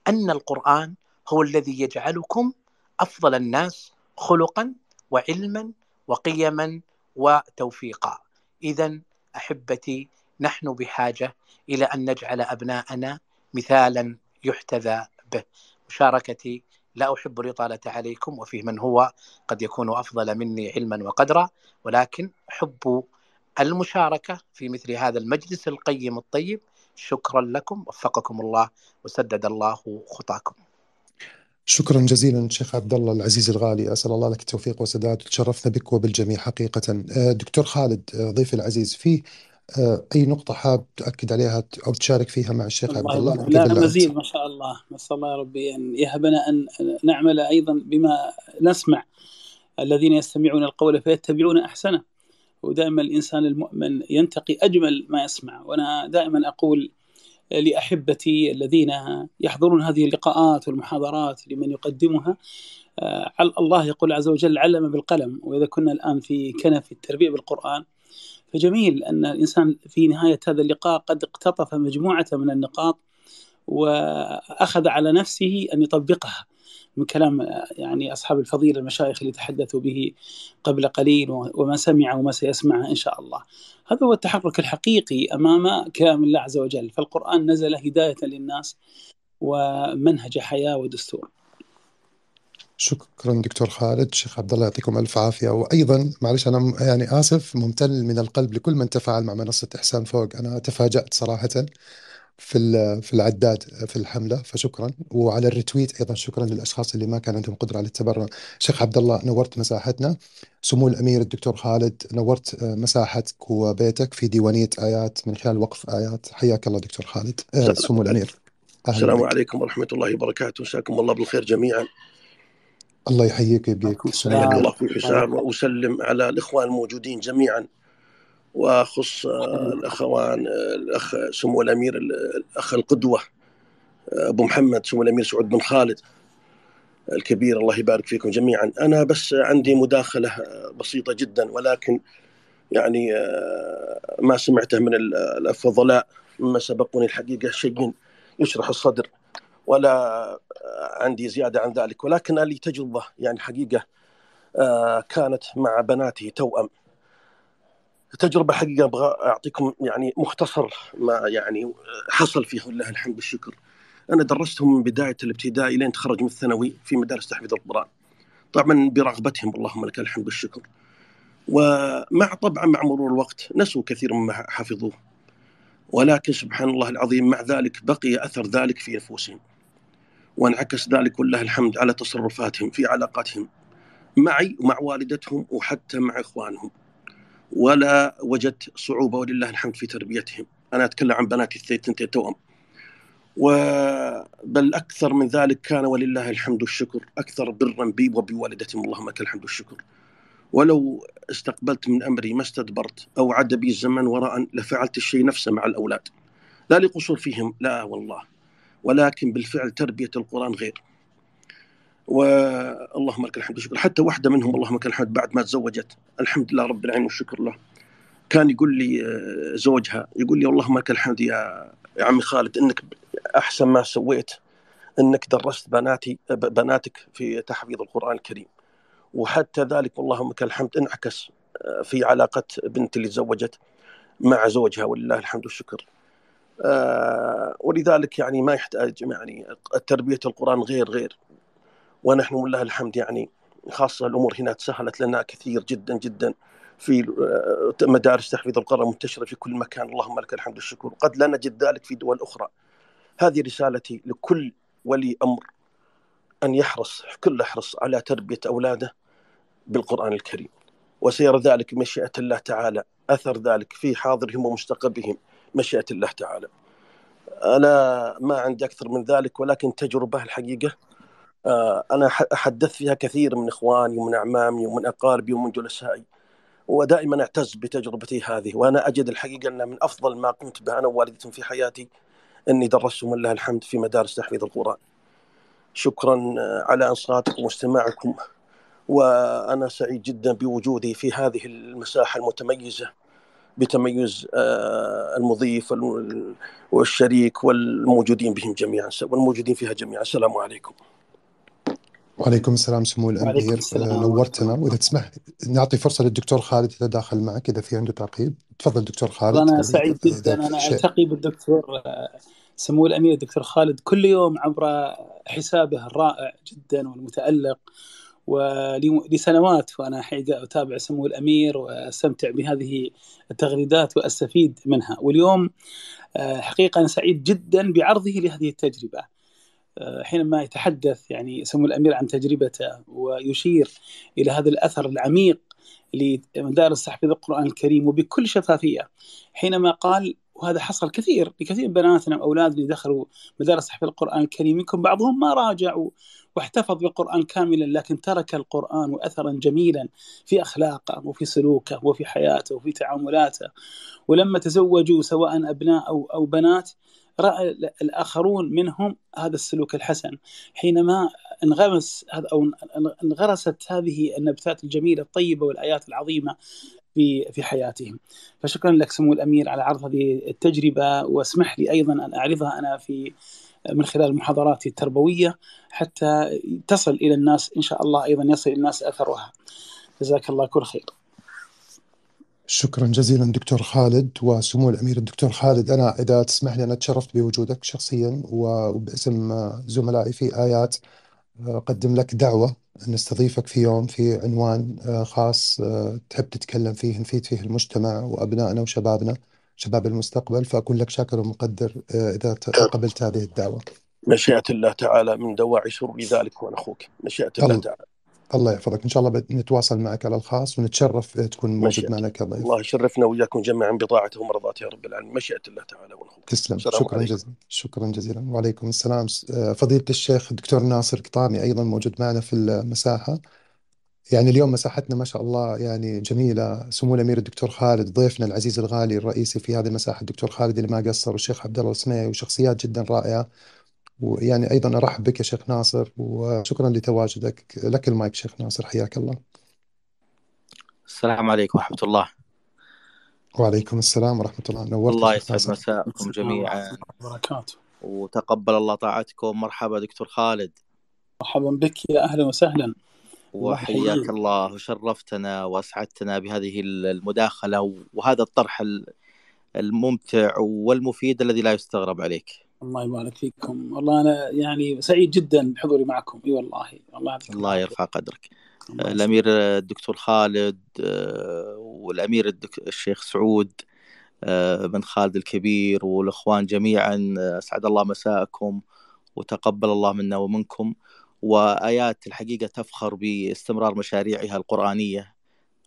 أن القرآن هو الذي يجعلكم أفضل الناس خلقا وعلما وقيما وتوفيقا إذا أحبتي نحن بحاجة إلى أن نجعل أبناءنا مثالا يحتذى به مشاركتي لا أحب الإطالة عليكم وفيه من هو قد يكون أفضل مني علما وقدرا ولكن حب المشاركة في مثل هذا المجلس القيم الطيب شكرا لكم وفقكم الله وسدد الله خطاكم
شكرا جزيلا شيخ عبد الله العزيز الغالي اسال الله لك التوفيق والسداد تشرفنا بك وبالجميع حقيقه آه، دكتور خالد آه، ضيفي العزيز فيه آه، اي نقطه حاب تاكد عليها او تشارك فيها مع الشيخ عبد الله لا مزيد
ما شاء الله نسال الله يا ربي ان يهبنا ان نعمل ايضا بما نسمع الذين يستمعون القول فيتبعون احسنه ودائما الانسان المؤمن ينتقي اجمل ما يسمع وانا دائما اقول لاحبتي الذين يحضرون هذه اللقاءات والمحاضرات لمن يقدمها آه، الله يقول عز وجل علم بالقلم واذا كنا الان في كنف التربيه بالقران فجميل ان الانسان في نهايه هذا اللقاء قد اقتطف مجموعه من النقاط واخذ على نفسه ان يطبقها من كلام يعني أصحاب الفضيلة المشايخ اللي تحدثوا به قبل قليل وما سمع وما سيسمعه إن شاء الله هذا هو التحرك الحقيقي أمام كلام الله عز وجل فالقرآن نزل هداية للناس ومنهج حياة ودستور
شكرا دكتور خالد شيخ عبد الله يعطيكم الف عافيه وايضا معلش انا يعني اسف ممتن من القلب لكل من تفاعل مع منصه احسان فوق انا تفاجات صراحه في في العداد في الحمله فشكرا وعلى الريتويت ايضا شكرا للاشخاص اللي ما كان عندهم قدره على التبرع شيخ عبد الله نورت مساحتنا سمو الامير الدكتور خالد نورت آه، مساحتك وبيتك في ديوانيه ايات من خلال وقف ايات حياك الله دكتور خالد آه، سمو الامير السلام
عليكم ورحمه الله وبركاته مساكم الله بالخير جميعا
الله يحييك ويبقيك الله في حسام
واسلم على الاخوان الموجودين جميعا واخص الاخوان الاخ سمو الامير الاخ القدوه ابو محمد سمو الامير سعود بن خالد الكبير الله يبارك فيكم جميعا انا بس عندي مداخله بسيطه جدا ولكن يعني آه، ما سمعته من الفضلاء مما سبقوني الحقيقه شيء يشرح الصدر ولا آه، عندي زياده عن ذلك ولكن لي تجربه يعني حقيقه آه، كانت مع بناتي توأم تجربه حقيقه ابغى اعطيكم يعني مختصر ما يعني حصل فيه ولله الحمد والشكر. انا درستهم من بدايه الابتدائي لين تخرج من الثانوي في مدارس تحفيظ القران. طبعا برغبتهم اللهم لك الحمد والشكر. ومع طبعا مع مرور الوقت نسوا كثير مما حفظوه. ولكن سبحان الله العظيم مع ذلك بقي اثر ذلك في نفوسهم. وانعكس ذلك ولله الحمد على تصرفاتهم في علاقاتهم معي ومع والدتهم وحتى مع اخوانهم. ولا وجدت صعوبه ولله الحمد في تربيتهم انا اتكلم عن بناتي الثنتين توام بل اكثر من ذلك كان ولله الحمد والشكر اكثر برا بي وبوالدتهم اللهم لك الحمد والشكر ولو استقبلت من امري ما استدبرت او عد بي الزمن وراء لفعلت الشيء نفسه مع الاولاد لا لقصور فيهم لا والله ولكن بالفعل تربيه القران غير واللهم لك الحمد والشكر حتى واحدة منهم اللهم لك الحمد بعد ما تزوجت الحمد لله رب العالمين والشكر له كان يقول لي آه، زوجها يقول لي اللهم لك الحمد يا يا عمي خالد انك احسن ما سويت انك درست بناتي بناتك في تحفيظ القران الكريم وحتى ذلك والله لك الحمد انعكس آه، في علاقه بنتي اللي تزوجت مع زوجها ولله الحمد والشكر آه، ولذلك يعني ما يحتاج يعني تربيه القران غير غير ونحن لله الحمد يعني خاصة الأمور هنا تسهلت لنا كثير جدا جدا في آه، مدارس تحفيظ القرآن منتشرة في كل مكان اللهم لك الحمد والشكر قد لا نجد ذلك في دول أخرى هذه رسالتي لكل ولي أمر أن يحرص كل يحرص على تربية أولاده بالقرآن الكريم وسيرى ذلك مشيئة الله تعالى أثر ذلك في حاضرهم ومستقبلهم مشيئة الله تعالى أنا ما عندي أكثر من ذلك ولكن تجربة الحقيقة آه، انا حدثت فيها كثير من اخواني ومن اعمامي ومن اقاربي ومن جلسائي ودائما اعتز بتجربتي هذه وانا اجد الحقيقه ان من افضل ما قمت به انا ووالدتي في حياتي اني درستهم لله الحمد في مدارس تحفيظ القران. شكرا آه، على انصاتكم واستماعكم وانا سعيد جدا بوجودي في هذه المساحه المتميزه بتميز آه، المضيف والشريك والموجودين بهم جميعا والموجودين فيها جميعا السلام عليكم.
وعليكم السلام سمو الأمير آه، نورتنا وإذا تسمح نعطي فرصة للدكتور خالد يتداخل معك إذا في عنده تعقيب تفضل دكتور خالد أنا سعيد جدا أنا ألتقي
بالدكتور آه، سمو الأمير الدكتور خالد كل يوم عبر حسابه الرائع جدا والمتألق ولسنوات وأنا حقيقة أتابع سمو الأمير وأستمتع بهذه التغريدات وأستفيد منها واليوم آه، حقيقة أنا سعيد جدا بعرضه لهذه التجربة آه، حينما يتحدث يعني سمو الامير عن تجربته ويشير الى هذا الاثر العميق لمدارس تحفيظ القران الكريم وبكل شفافيه حينما قال وهذا حصل كثير لكثير بناتنا واولادنا دخلوا مدارس تحفيظ القران الكريم يمكن بعضهم ما راجعوا واحتفظ بالقران كاملا لكن ترك القران اثرا جميلا في اخلاقه وفي سلوكه وفي حياته وفي تعاملاته ولما تزوجوا سواء ابناء او او بنات راى الاخرون منهم هذا السلوك الحسن حينما انغمس هذا او انغرست هذه النبتات الجميله الطيبه والايات العظيمه في في حياتهم. فشكرا لك سمو الامير على عرض هذه التجربه واسمح لي ايضا ان اعرضها انا في من خلال محاضراتي التربويه حتى تصل الى الناس ان شاء الله ايضا يصل الى الناس اثرها. جزاك الله كل خير.
شكرا جزيلا دكتور خالد وسمو الأمير الدكتور خالد أنا إذا تسمح لي أنا تشرفت بوجودك شخصيا وباسم زملائي في آيات آه، أقدم لك دعوة ان نستضيفك في يوم في عنوان آه، خاص آه، تحب تتكلم فيه نفيد فيه المجتمع وأبنائنا وشبابنا شباب المستقبل فأكون لك شاكر ومقدر إذا طيب. قبلت هذه الدعوة
مشيئة الله تعالى من دواعي شر ذلك وأنا أخوك مشيئة الله تعالى
الله يحفظك ان شاء الله نتواصل معك على الخاص ونتشرف آه، تكون موجود معنا كضيف
الله يشرفنا وياكم جميعا بطاعته ومرضاته يا رب العالمين مشيئه الله تعالى
ونخلق تسلم شكرا جزيلا شكرا جزيلا وعليكم السلام آه، فضيله الشيخ الدكتور ناصر قطامي ايضا موجود معنا في المساحه يعني اليوم مساحتنا ما شاء الله يعني جميله سمو الامير الدكتور خالد ضيفنا العزيز الغالي الرئيسي في هذه المساحه الدكتور خالد اللي ما قصر والشيخ عبد الله السميعي وشخصيات جدا رائعه ويعني أيضا أرحب بك يا شيخ ناصر وشكرا لتواجدك لك المايك شيخ ناصر حياك الله
السلام عليكم ورحمة الله
وعليكم السلام ورحمة الله نورت
الله يسعد مساءكم جميعا وبركاته وتقبل الله طاعتكم مرحبا دكتور خالد
مرحبا بك يا أهلا وسهلا وحياك
الله وشرفتنا واسعدتنا بهذه المداخله وهذا الطرح الممتع والمفيد الذي لا يستغرب عليك.
الله يبارك فيكم والله انا يعني سعيد جدا بحضوري معكم اي والله
الله الله يرفع قدرك الله الامير الدكتور خالد آه، والامير الشيخ سعود آه، بن خالد الكبير والاخوان جميعا آه، اسعد الله مساءكم وتقبل الله منا ومنكم وايات الحقيقه تفخر باستمرار مشاريعها القرانيه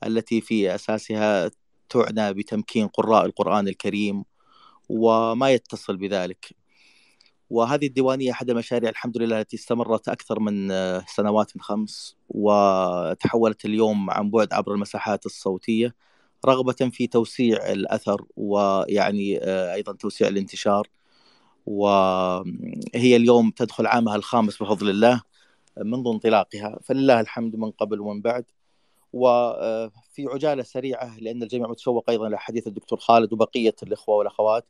التي في اساسها تعنى بتمكين قراء القران الكريم وما يتصل بذلك وهذه الديوانية أحد المشاريع الحمد لله التي استمرت أكثر من آه، سنوات من خمس وتحولت اليوم عن بعد عبر المساحات الصوتية رغبة في توسيع الأثر ويعني آه، أيضا توسيع الانتشار وهي اليوم تدخل عامها الخامس بفضل الله منذ انطلاقها فلله الحمد من قبل ومن بعد وفي آه، عجالة سريعة لأن الجميع متشوق أيضا لحديث الدكتور خالد وبقية الإخوة والأخوات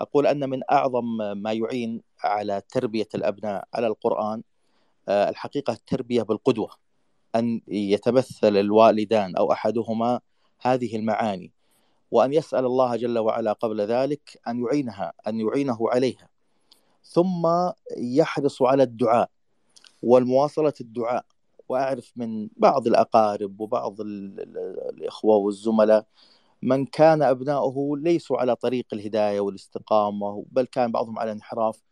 أقول أن من أعظم ما يعين على تربية الأبناء على القرآن آه، الحقيقة التربية بالقدوة أن يتمثل الوالدان أو أحدهما هذه المعاني وأن يسأل الله جل وعلا قبل ذلك أن يعينها أن يعينه عليها ثم يحرص على الدعاء والمواصلة الدعاء وأعرف من بعض الأقارب وبعض الإخوة والزملاء من كان أبناؤه ليسوا على طريق الهداية والاستقامة بل كان بعضهم على انحراف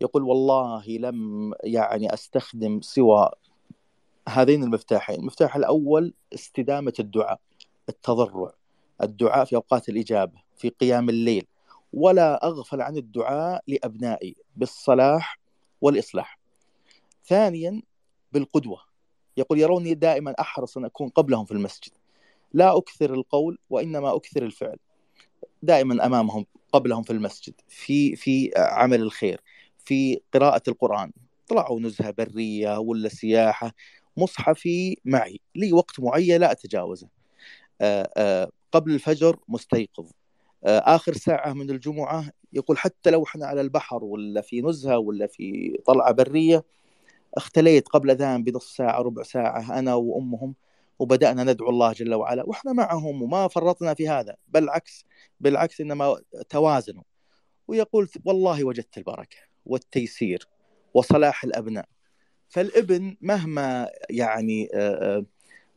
يقول والله لم يعني أستخدم سوى هذين المفتاحين المفتاح الأول استدامة الدعاء التضرع الدعاء في أوقات الإجابة في قيام الليل ولا أغفل عن الدعاء لأبنائي بالصلاح والإصلاح ثانيا بالقدوة يقول يروني دائما أحرص أن أكون قبلهم في المسجد لا أكثر القول وإنما أكثر الفعل دائما أمامهم قبلهم في المسجد في في عمل الخير في قراءة القرآن طلعوا نزهة برية ولا سياحة مصحفي معي لي وقت معين لا أتجاوزه آه، آه، قبل الفجر مستيقظ آه، آخر ساعة من الجمعة يقول حتى لو احنا على البحر ولا في نزهة ولا في طلعة برية اختليت قبل أذان بنص ساعة ربع ساعة أنا وأمهم وبدانا ندعو الله جل وعلا واحنا معهم وما فرطنا في هذا بل عكس بالعكس انما توازنوا ويقول والله وجدت البركه والتيسير وصلاح الابناء فالابن مهما يعني آه، آه،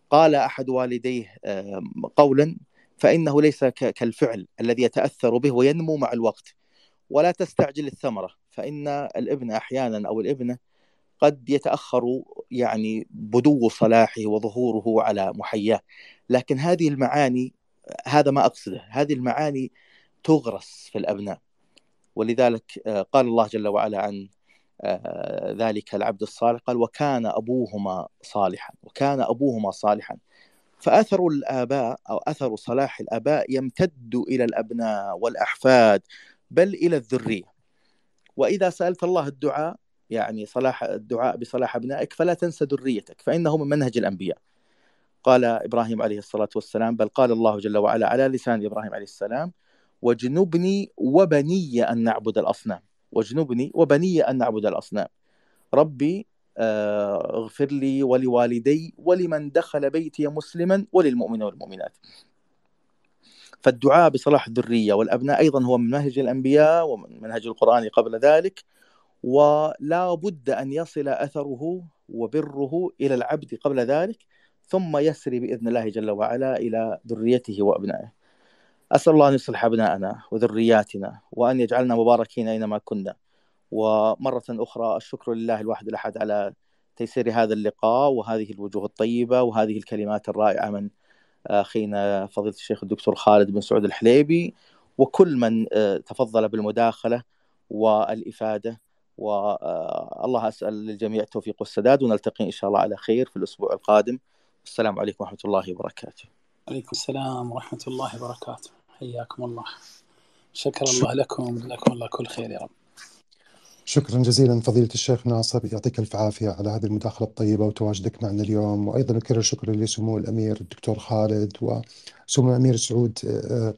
قال احد والديه آه، قولا فانه ليس كالفعل الذي يتاثر به وينمو مع الوقت ولا تستعجل الثمره فان الابن احيانا او الابنه قد يتاخر يعني بدو صلاحه وظهوره على محياه لكن هذه المعاني هذا ما اقصده هذه المعاني تغرس في الابناء ولذلك آه، قال الله جل وعلا عن آه، ذلك العبد الصالح قال وكان ابوهما صالحا وكان ابوهما صالحا فاثر الاباء او اثر صلاح الاباء يمتد الى الابناء والاحفاد بل الى الذريه واذا سالت الله الدعاء يعني صلاح الدعاء بصلاح أبنائك فلا تنسى ذريتك فإنه من منهج الأنبياء قال إبراهيم عليه الصلاة والسلام بل قال الله جل وعلا على لسان إبراهيم عليه السلام واجنبني وبني أن نعبد الأصنام واجنبني وبني أن نعبد الأصنام ربي آه، اغفر لي ولوالدي ولمن دخل بيتي مسلما وللمؤمن والمؤمنات فالدعاء بصلاح الذرية والأبناء أيضا هو من منهج الأنبياء ومن منهج القرآن قبل ذلك ولا بد أن يصل أثره وبره إلى العبد قبل ذلك ثم يسري بإذن الله جل وعلا إلى ذريته وأبنائه أسأل الله أن يصلح أبنائنا وذرياتنا وأن يجعلنا مباركين أينما كنا ومرة أخرى الشكر لله الواحد الأحد على تيسير هذا اللقاء وهذه الوجوه الطيبة وهذه الكلمات الرائعة من آه، أخينا فضيلة الشيخ الدكتور خالد بن سعود الحليبي وكل من آه، تفضل بالمداخلة والإفادة والله أسأل للجميع التوفيق والسداد ونلتقي إن شاء الله على خير في الأسبوع القادم السلام عليكم ورحمة الله وبركاته
عليكم السلام ورحمة الله وبركاته حياكم الله شكر الله لكم جزاكم الله كل خير يا رب
شكرا جزيلا فضيلة الشيخ ناصر يعطيك الف عافية على هذه المداخلة الطيبة وتواجدك معنا اليوم وأيضا أكرر شكرا لسمو الأمير الدكتور خالد وسمو الأمير سعود آه، آه،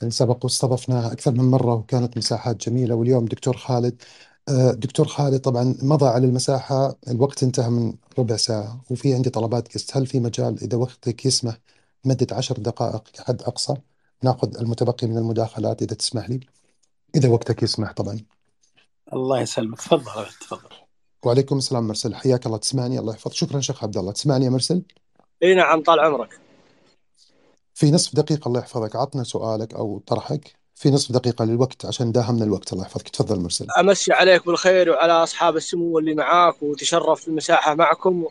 يعني سبق واستضفناه أكثر من مرة وكانت مساحات جميلة واليوم دكتور خالد آه، دكتور خالد طبعا مضى على المساحة الوقت انتهى من ربع ساعة وفي عندي طلبات قسط هل في مجال إذا وقتك يسمح مدة عشر دقائق كحد أقصى ناخذ المتبقي من المداخلات إذا تسمح لي إذا وقتك يسمح طبعا
الله يسلمك تفضل تفضل
وعليكم السلام مرسل حياك الله تسمعني الله يحفظك شكرا شيخ عبد الله تسمعني يا مرسل
اي نعم طال عمرك
في نصف دقيقة الله يحفظك عطنا سؤالك أو طرحك في نصف دقيقة للوقت عشان داهمنا الوقت الله يحفظك تفضل مرسل
أمسي عليك بالخير وعلى أصحاب السمو اللي معاك وتشرف المساحة معكم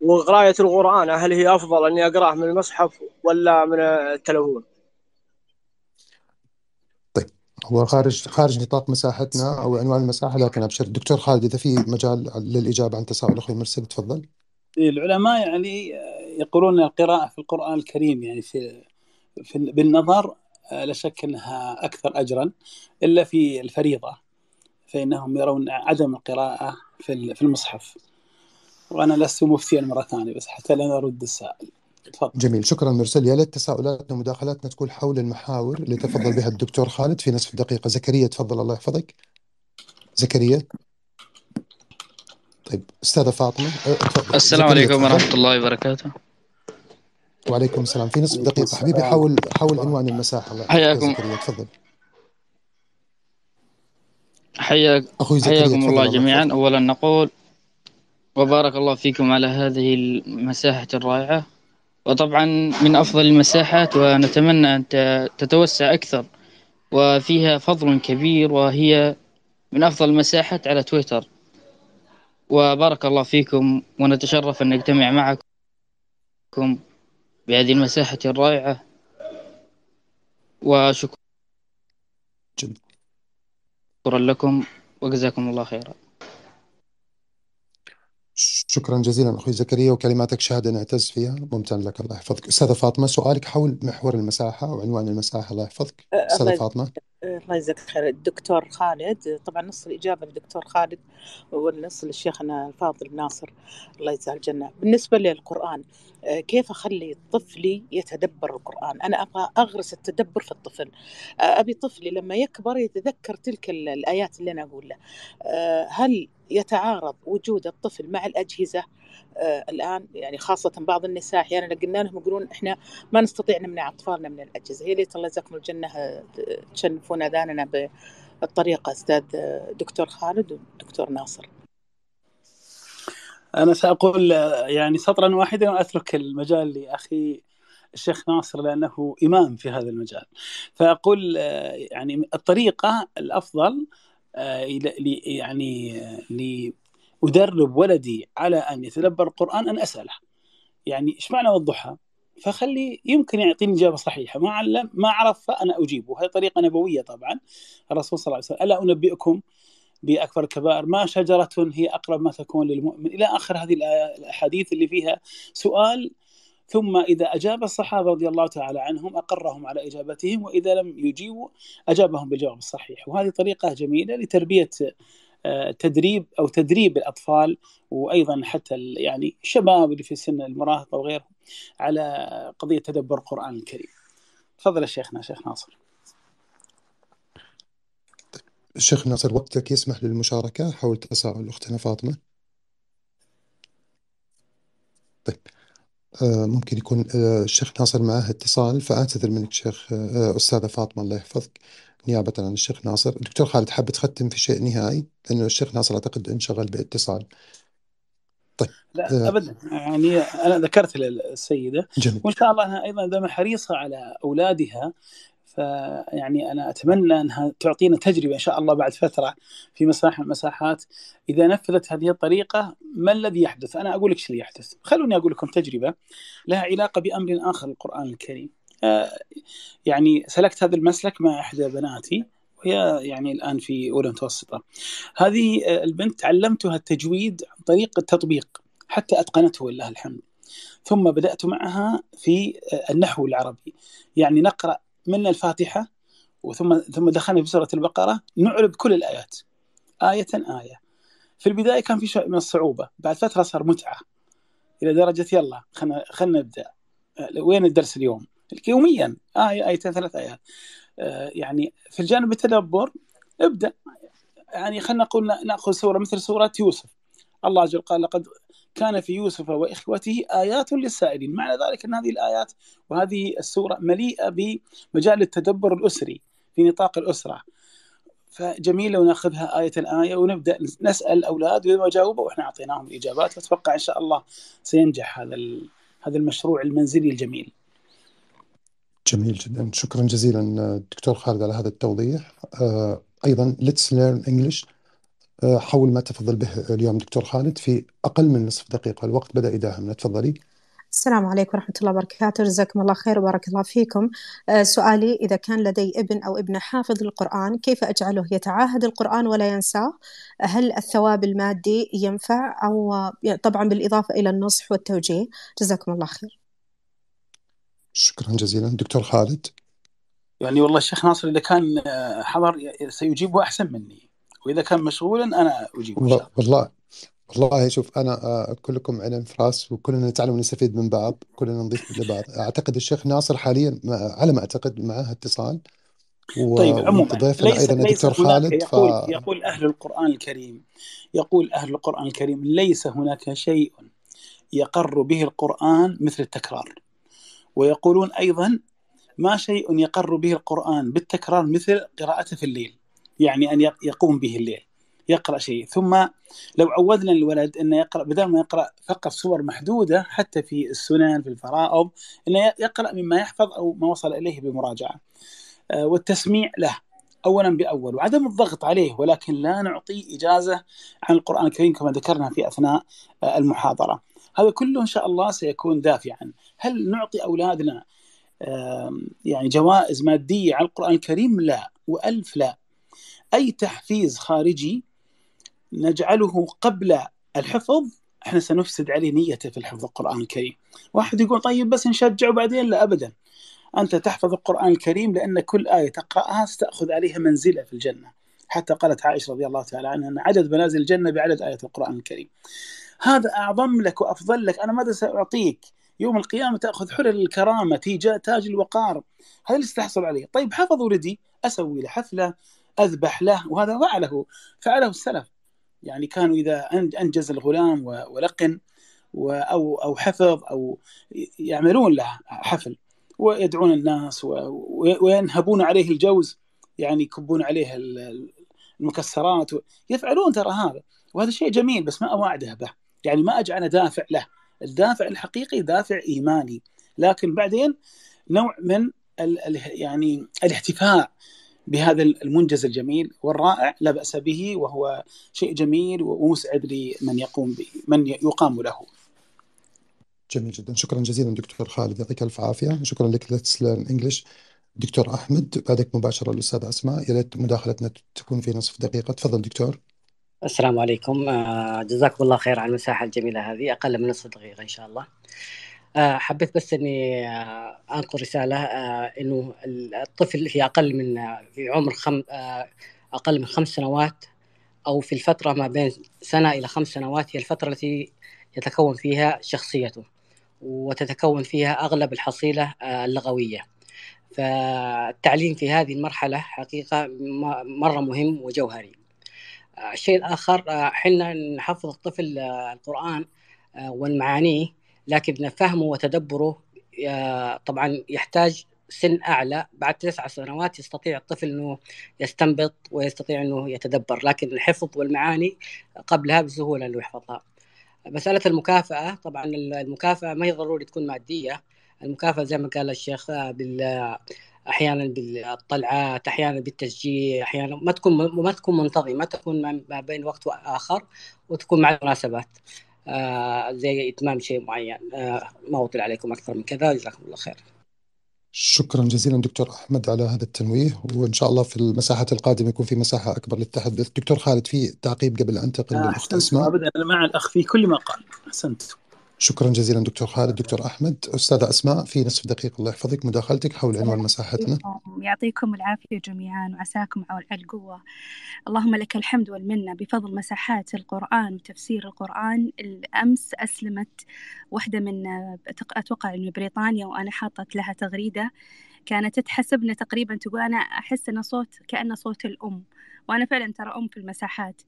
وقراية القرآن هل هي أفضل أني أقرأه من المصحف ولا من التلفون؟
طيب هو خارج خارج نطاق مساحتنا أو عنوان المساحة لكن أبشر دكتور خالد إذا في مجال للإجابة عن تساؤل أخوي مرسل تفضل
إيه، العلماء يعني يقولون القراءة في القرآن الكريم يعني في, في بالنظر آه، لا شك انها اكثر اجرا الا في الفريضه فانهم يرون عدم القراءه في المصحف وانا لست مفتيا مره ثانيه بس حتى لا ارد السائل تفضل
جميل شكرا مرسل يا ليت تساؤلاتنا ومداخلاتنا تكون حول المحاور اللي تفضل بها الدكتور خالد في نصف دقيقه زكريا تفضل الله يحفظك زكريا طيب استاذه فاطمه أه، السلام عليكم ورحمه
الله وبركاته
وعليكم السلام في نصف دقيقة حبيبي حاول حاول عنوان المساحة الله حياكم تفضل حياك أخوي حياكم الله جميعا
أولا نقول وبارك الله فيكم على هذه المساحة الرائعة وطبعا من أفضل المساحات ونتمنى أن تتوسع أكثر وفيها فضل كبير وهي من أفضل المساحات على تويتر وبارك الله فيكم ونتشرف أن نجتمع معكم بهذه المساحة الرائعة وشكرا شكرا لكم وجزاكم الله خيرا
شكرا جزيلا اخوي زكريا وكلماتك شهاده نعتز فيها ممتن لك الله يحفظك استاذه فاطمه سؤالك حول محور المساحه وعنوان المساحه الله
يحفظك أه، استاذه فاطمه
الله يجزاك خير الدكتور خالد طبعا نص الاجابه للدكتور
خالد والنص لشيخنا الفاضل ناصر الله يجزاه الجنه بالنسبه
للقران
آه، كيف اخلي طفلي يتدبر القران انا ابغى اغرس التدبر في الطفل آه، ابي طفلي لما يكبر يتذكر تلك الايات اللي انا اقول له آه، هل يتعارض وجود الطفل مع الاجهزه الان يعني خاصه بعض النساء احيانا يعني قلنا لهم يقولون احنا ما نستطيع نمنع اطفالنا من الاجهزه يا ليت الله يجزاكم الجنه تشنفون اذاننا بالطريقه استاذ دكتور خالد
ودكتور ناصر انا ساقول يعني سطرا واحدا واترك المجال لاخي الشيخ ناصر لانه امام في هذا المجال فاقول يعني الطريقه الافضل آه، يعني لادرب ولدي على ان يتدبر القران ان اساله يعني ايش معنى الضحى؟ فخلي يمكن يعطيني اجابه صحيحه ما علم ما عرف فانا اجيبه هذه طريقه نبويه طبعا الرسول صلى الله عليه وسلم الا انبئكم باكبر الكبائر ما شجره هي اقرب ما تكون للمؤمن الى اخر هذه الاحاديث اللي فيها سؤال ثم إذا أجاب الصحابة رضي الله تعالى عنهم أقرهم على إجابتهم وإذا لم يجيبوا أجابهم بالجواب الصحيح وهذه طريقة جميلة لتربية تدريب أو تدريب الأطفال وأيضا حتى يعني الشباب اللي في سن المراهقة وغيرهم على قضية تدبر القرآن الكريم تفضل يا شيخنا شيخ ناصر
الشيخ ناصر وقتك يسمح للمشاركة حول تساؤل أختنا فاطمة طيب آه، ممكن يكون آه، الشيخ ناصر معه اتصال فأعتذر منك شيخ آه، أستاذة فاطمة الله يحفظك نيابة عن الشيخ ناصر دكتور خالد حاب تختم في شيء نهائي لأنه الشيخ ناصر أعتقد انشغل باتصال
طيب لا آه، ابدا يعني انا ذكرت للسيده جميل. وان شاء الله انها ايضا دائما حريصه على اولادها فيعني انا اتمنى انها تعطينا تجربه ان شاء الله بعد فتره في مساحه من المساحات اذا نفذت هذه الطريقه ما الذي يحدث؟ انا اقول لك ايش اللي يحدث، خلوني اقول لكم تجربه لها علاقه بامر اخر القران الكريم. آه، يعني سلكت هذا المسلك مع احدى بناتي وهي يعني الان في اولى متوسطه. هذه آه، البنت علمتها التجويد عن طريق التطبيق حتى اتقنته ولله الحمد. ثم بدات معها في آه، النحو العربي يعني نقرا من الفاتحه وثم ثم دخلنا في سوره البقره نعرب كل الايات ايه ايه في البدايه كان في شيء من الصعوبه بعد فتره صار متعه الى درجه يلا خلنا خلنا نبدا آه، وين الدرس اليوم يوميا ايه ايتين ثلاث ايات آه، يعني في الجانب التدبر ابدا يعني خلينا نقول ناخذ سوره مثل سوره يوسف الله جل قال لقد كان في يوسف واخوته ايات للسائلين، معنى ذلك ان هذه الايات وهذه السوره مليئه بمجال التدبر الاسري في نطاق الاسره. فجميل لو ناخذها آية الآية ونبدأ نسأل الأولاد وإذا جاوبوا واحنا أعطيناهم الإجابات وأتوقع إن شاء الله سينجح هذا هذا المشروع المنزلي الجميل.
جميل جدا شكرا جزيلا دكتور خالد على هذا التوضيح آه، أيضا Let's Learn English حول ما تفضل به اليوم دكتور خالد في أقل من نصف دقيقة الوقت بدأ يداهمنا تفضلي
السلام عليكم ورحمة الله وبركاته جزاكم الله خير وبارك الله فيكم آه، سؤالي إذا كان لدي ابن أو ابنة حافظ للقرآن كيف أجعله يتعاهد القرآن ولا ينساه هل الثواب المادي ينفع أو يعني طبعا بالإضافة إلى النصح والتوجيه
جزاكم الله خير
شكرا جزيلا دكتور خالد
يعني والله الشيخ ناصر إذا كان آه، حضر سيجيبه أحسن مني واذا كان مشغولا انا
اجيب
والله والله والله شوف انا آه، كلكم عين في راس وكلنا نتعلم ونستفيد من بعض كلنا نضيف لبعض اعتقد الشيخ ناصر حاليا على ما اعتقد معه اتصال
و... طيب عموما ليس ايضا ليس الدكتور خالد يقول,
يقول اهل القران الكريم يقول اهل القران الكريم ليس هناك شيء يقر به القران مثل التكرار ويقولون ايضا ما شيء يقر به القران بالتكرار مثل قراءته في الليل يعني أن يقوم به الليل يقرأ شيء ثم لو عودنا الولد أنه يقرأ بدل ما يقرأ فقط صور محدودة حتى في السنن في الفرائض أنه يقرأ مما يحفظ أو ما وصل إليه بمراجعة آه، والتسميع له اولا باول وعدم الضغط عليه ولكن لا نعطيه اجازه عن القران الكريم كما ذكرنا في اثناء آه، المحاضره. هذا كله ان شاء الله سيكون دافعا. هل نعطي اولادنا يعني جوائز ماديه على القران الكريم؟ لا والف لا. اي تحفيز خارجي نجعله قبل الحفظ احنا سنفسد عليه نيته في الحفظ القران الكريم واحد يقول طيب بس نشجعه بعدين لا ابدا انت تحفظ القران الكريم لان كل ايه تقراها ستاخذ عليها منزله في الجنه حتى قالت عائشه رضي الله تعالى عنها ان عدد منازل الجنه بعدد ايات القران الكريم هذا اعظم لك وافضل لك انا ماذا ساعطيك يوم القيامه تاخذ حلل الكرامه تاج الوقار هذا اللي ستحصل عليه طيب حفظ ولدي اسوي له حفله اذبح له وهذا فعله فعله السلف يعني كانوا اذا انجز الغلام ولقن او او حفظ او يعملون له حفل ويدعون الناس وينهبون عليه الجوز يعني يكبون عليه المكسرات يفعلون ترى هذا وهذا شيء جميل بس ما اواعده به يعني ما اجعله دافع له الدافع الحقيقي دافع ايماني لكن بعدين نوع من ال يعني الاحتفاء بهذا المنجز الجميل والرائع نعم. لا باس به وهو شيء جميل ومسعد لمن يقوم به من يقام له. جميل جدا
شكرا جزيلا دكتور خالد يعطيك الف عافيه شكرا لك ليتس ليرن انجلش دكتور احمد بعدك مباشره الاستاذ اسماء يا ريت مداخلتنا تكون في نصف دقيقه تفضل دكتور
السلام عليكم آه، جزاكم الله خير على المساحه الجميله هذه اقل من نصف دقيقه ان شاء الله آه، حبيت بس اني آه، انقل رساله آه، انه الطفل في اقل من في عمر خم اقل من خمس سنوات او في الفتره ما بين سنه الى خمس سنوات هي الفتره التي يتكون فيها شخصيته وتتكون فيها اغلب الحصيله اللغويه فالتعليم في هذه المرحله حقيقه مره مهم وجوهري الشيء الاخر حنا نحفظ الطفل القران والمعانيه لكن فهمه وتدبره آه، طبعا يحتاج سن اعلى بعد تسع سنوات يستطيع الطفل انه يستنبط ويستطيع انه يتدبر لكن الحفظ والمعاني قبلها بسهوله انه يحفظها. مساله المكافاه طبعا المكافاه ما هي ضروري تكون ماديه المكافاه زي ما قال الشيخ آه، بال احيانا بالطلعات احيانا بالتشجيع احيانا ما تكون ما تكون منتظمه تكون ما بين وقت واخر وتكون مع المناسبات آه، زي اتمام شيء معين آه، ما اطيل عليكم اكثر من كذا جزاكم الله خير
شكرا جزيلا دكتور احمد على هذا التنويه وان شاء الله في المساحات القادمه يكون في مساحه اكبر للتحدث دكتور خالد في تعقيب قبل ان انتقل آه، للاخت
اسماء ابدا انا مع الاخ في كل ما قال
احسنت شكرا جزيلا دكتور خالد دكتور أحمد أستاذة أسماء في نصف دقيقة الله يحفظك مداخلتك حول عنوان مساحتنا
يعطيكم العافية جميعا وعساكم على القوة اللهم لك الحمد والمنة بفضل مساحات القرآن وتفسير القرآن الأمس أسلمت واحدة من أتوقع من بريطانيا وأنا حاطت لها تغريدة كانت تحسبنا تقريبا تقول أنا أحس أن صوت كأنه صوت الأم وأنا فعلا ترى أم في المساحات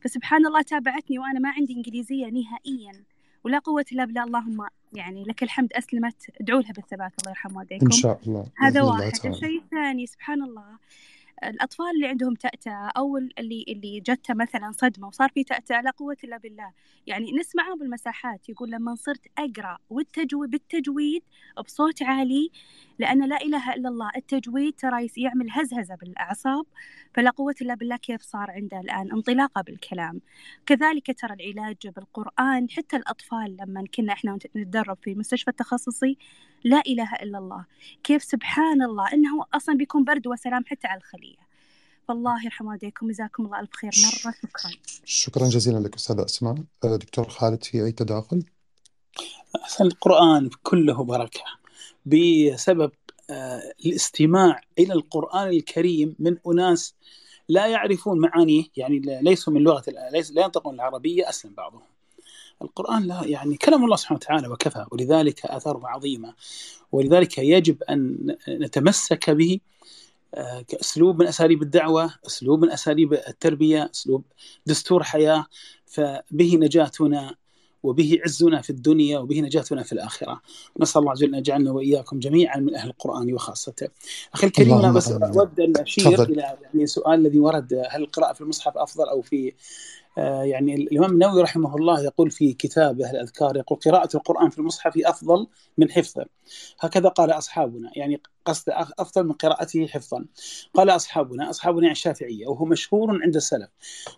فسبحان الله تابعتني وأنا ما عندي إنجليزية نهائيا ولا قوة إلا بالله اللهم يعني لك الحمد أسلمت ادعوا لها بالثبات الله يرحم والديكم إن شاء الله هذا واحد الشيء الثاني سبحان الله الأطفال اللي عندهم تأتأة أو اللي اللي جته مثلا صدمة وصار في تأتأة لا قوة إلا بالله يعني نسمعه بالمساحات يقول لما صرت أقرأ والتجويد بالتجويد بصوت عالي لأن لا إله إلا الله التجويد ترى يعمل هزهزة بالأعصاب فلا قوة إلا بالله كيف صار عنده الآن انطلاقة بالكلام كذلك ترى العلاج بالقرآن حتى الأطفال لما كنا إحنا نتدرب في مستشفى التخصصي لا إله إلا الله كيف سبحان الله إنه أصلا بيكون برد وسلام حتى على الخلية فالله يرحم والديكم جزاكم الله ألف خير مرة شكرا شكرا
جزيلا لك أستاذة أسماء آه، دكتور خالد في أي تداخل؟
القرآن كله بركة بسبب آه، الاستماع إلى القرآن الكريم من أناس لا يعرفون معانيه يعني ليسوا من لغة ليس لا ينطقون العربية أصلا بعضهم القرآن لا يعني كلام الله سبحانه وتعالى وكفى ولذلك آثاره عظيمة ولذلك يجب أن نتمسك به آه، كأسلوب من أساليب الدعوة أسلوب من أساليب التربية أسلوب دستور حياة فبه نجاتنا وبه عزنا في الدنيا وبه نجاتنا في الآخرة نسأل الله عز وجل أن يجعلنا وإياكم جميعا من أهل القرآن وخاصته أخي الكريم بس أود أن أشير إلى يعني سؤال الذي ورد هل القراءة في المصحف أفضل أو في آه، يعني الامام النووي رحمه الله يقول في كتابه الاذكار يقول قراءه القران في المصحف افضل من حفظه هكذا قال اصحابنا يعني قصد افضل من قراءته حفظا قال اصحابنا اصحابنا يعني الشافعيه وهو مشهور عند السلف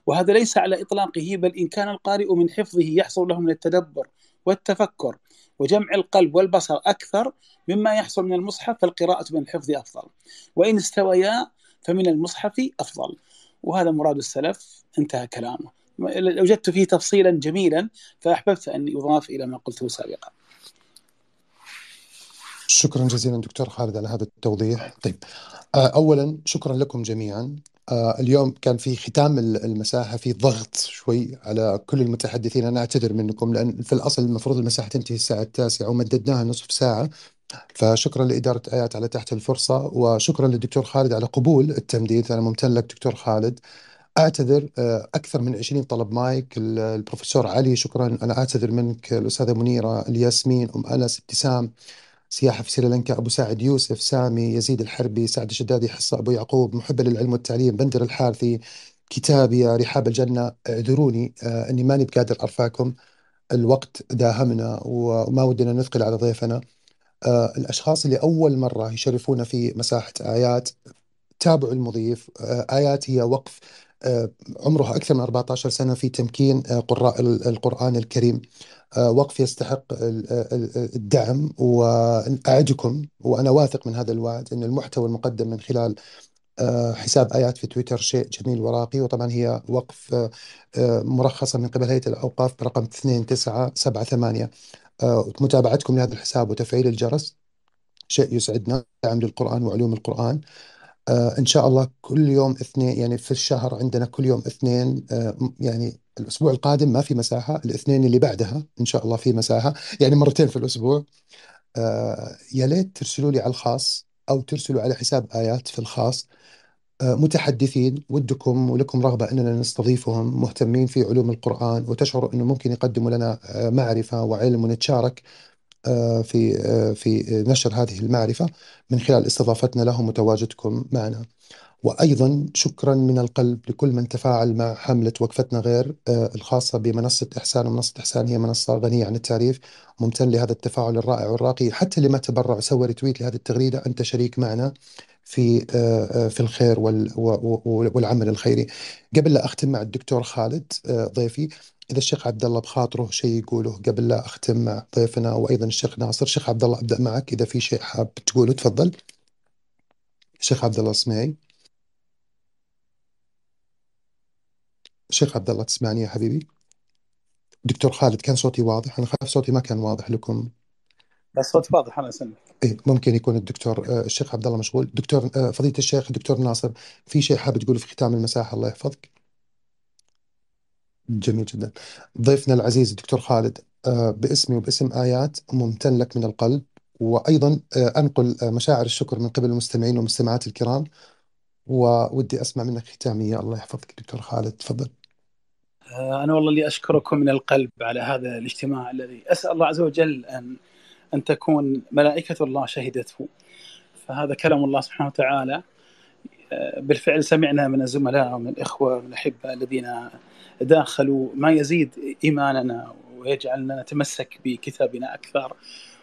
وهذا ليس على اطلاقه بل ان كان القارئ من حفظه يحصل له من التدبر والتفكر وجمع القلب والبصر اكثر مما يحصل من المصحف فالقراءه من الحفظ افضل وان استويا فمن المصحف افضل وهذا مراد السلف انتهى كلامه وجدت فيه تفصيلا جميلا فاحببت ان يضاف الى ما قلته سابقا.
شكرا جزيلا دكتور خالد على هذا التوضيح طيب آه، اولا شكرا لكم جميعا آه، اليوم كان في ختام المساحه في ضغط شوي على كل المتحدثين انا اعتذر منكم لان في الاصل المفروض المساحه تنتهي الساعه التاسعه ومددناها نصف ساعه فشكرا لإدارة آيات على تحت الفرصة وشكرا للدكتور خالد على قبول التمديد أنا ممتن لك دكتور خالد اعتذر آه، اكثر من 20 طلب مايك البروفيسور علي شكرا انا اعتذر منك الاستاذه منيره الياسمين ام انس ابتسام سياحه في سريلانكا ابو سعد يوسف سامي يزيد الحربي سعد الشدادي حصه ابو يعقوب محب للعلم والتعليم بندر الحارثي كتابي رحاب الجنه اعذروني آه، اني ماني بقادر ارفعكم الوقت داهمنا وما ودنا نثقل على ضيفنا آه، الاشخاص اللي اول مره يشرفونا في مساحه ايات تابعوا المضيف آيات هي وقف آه، عمرها أكثر من 14 سنة في تمكين آه، قراء القرآن الكريم آه، وقف يستحق الدعم وأعدكم وأنا واثق من هذا الوعد أن المحتوى المقدم من خلال حساب آيات في تويتر شيء جميل وراقي وطبعا هي وقف مرخصة من قبل هيئة الأوقاف برقم 2978 متابعتكم لهذا الحساب وتفعيل الجرس شيء يسعدنا دعم للقرآن وعلوم القرآن آه، إن شاء الله كل يوم اثنين يعني في الشهر عندنا كل يوم اثنين آه، يعني الأسبوع القادم ما في مساحة الاثنين اللي بعدها إن شاء الله في مساحة يعني مرتين في الأسبوع آه، يا ليت ترسلوا لي على الخاص أو ترسلوا على حساب آيات في الخاص متحدثين ودكم ولكم رغبة أننا نستضيفهم مهتمين في علوم القرآن وتشعروا أنه ممكن يقدموا لنا معرفة وعلم ونتشارك آه، في آه، في نشر هذه المعرفة من خلال استضافتنا لهم وتواجدكم معنا وأيضا شكرا من القلب لكل من تفاعل مع حملة وقفتنا غير آه، الخاصة بمنصة إحسان ومنصة إحسان هي منصة غنية عن التعريف ممتن لهذا التفاعل الرائع والراقي حتى لما تبرع وسوى ريتويت لهذه التغريدة أنت شريك معنا في في الخير والعمل الخيري قبل لا أختم مع الدكتور خالد ضيفي اذا الشيخ عبد الله بخاطره شيء يقوله قبل لا اختم مع ضيفنا وايضا الشيخ ناصر الشيخ عبد الله ابدا معك اذا في شيء حاب تقوله تفضل الشيخ عبد الله اسمعي الشيخ عبد الله تسمعني يا حبيبي دكتور خالد كان صوتي واضح انا خاف صوتي ما كان واضح لكم
بس صوت واضح انا اسمع
إيه ممكن يكون الدكتور آه، الشيخ عبد الله مشغول دكتور آه، فضيله الشيخ الدكتور ناصر في شيء حاب تقوله في ختام المساحه الله يحفظك جميل جدا ضيفنا العزيز الدكتور خالد آه، باسمي وباسم آيات ممتن لك من القلب وأيضا آه، أنقل آه، مشاعر الشكر من قبل المستمعين والمستمعات الكرام وودي أسمع منك ختامية الله يحفظك دكتور خالد تفضل
أنا والله اللي أشكركم من القلب على هذا الاجتماع الذي أسأل الله عز وجل أن أن تكون ملائكة الله شهدته فهذا كلام الله سبحانه وتعالى بالفعل سمعنا من الزملاء ومن الإخوة الأحبة الذين داخل ما يزيد إيماننا ويجعلنا نتمسك بكتابنا أكثر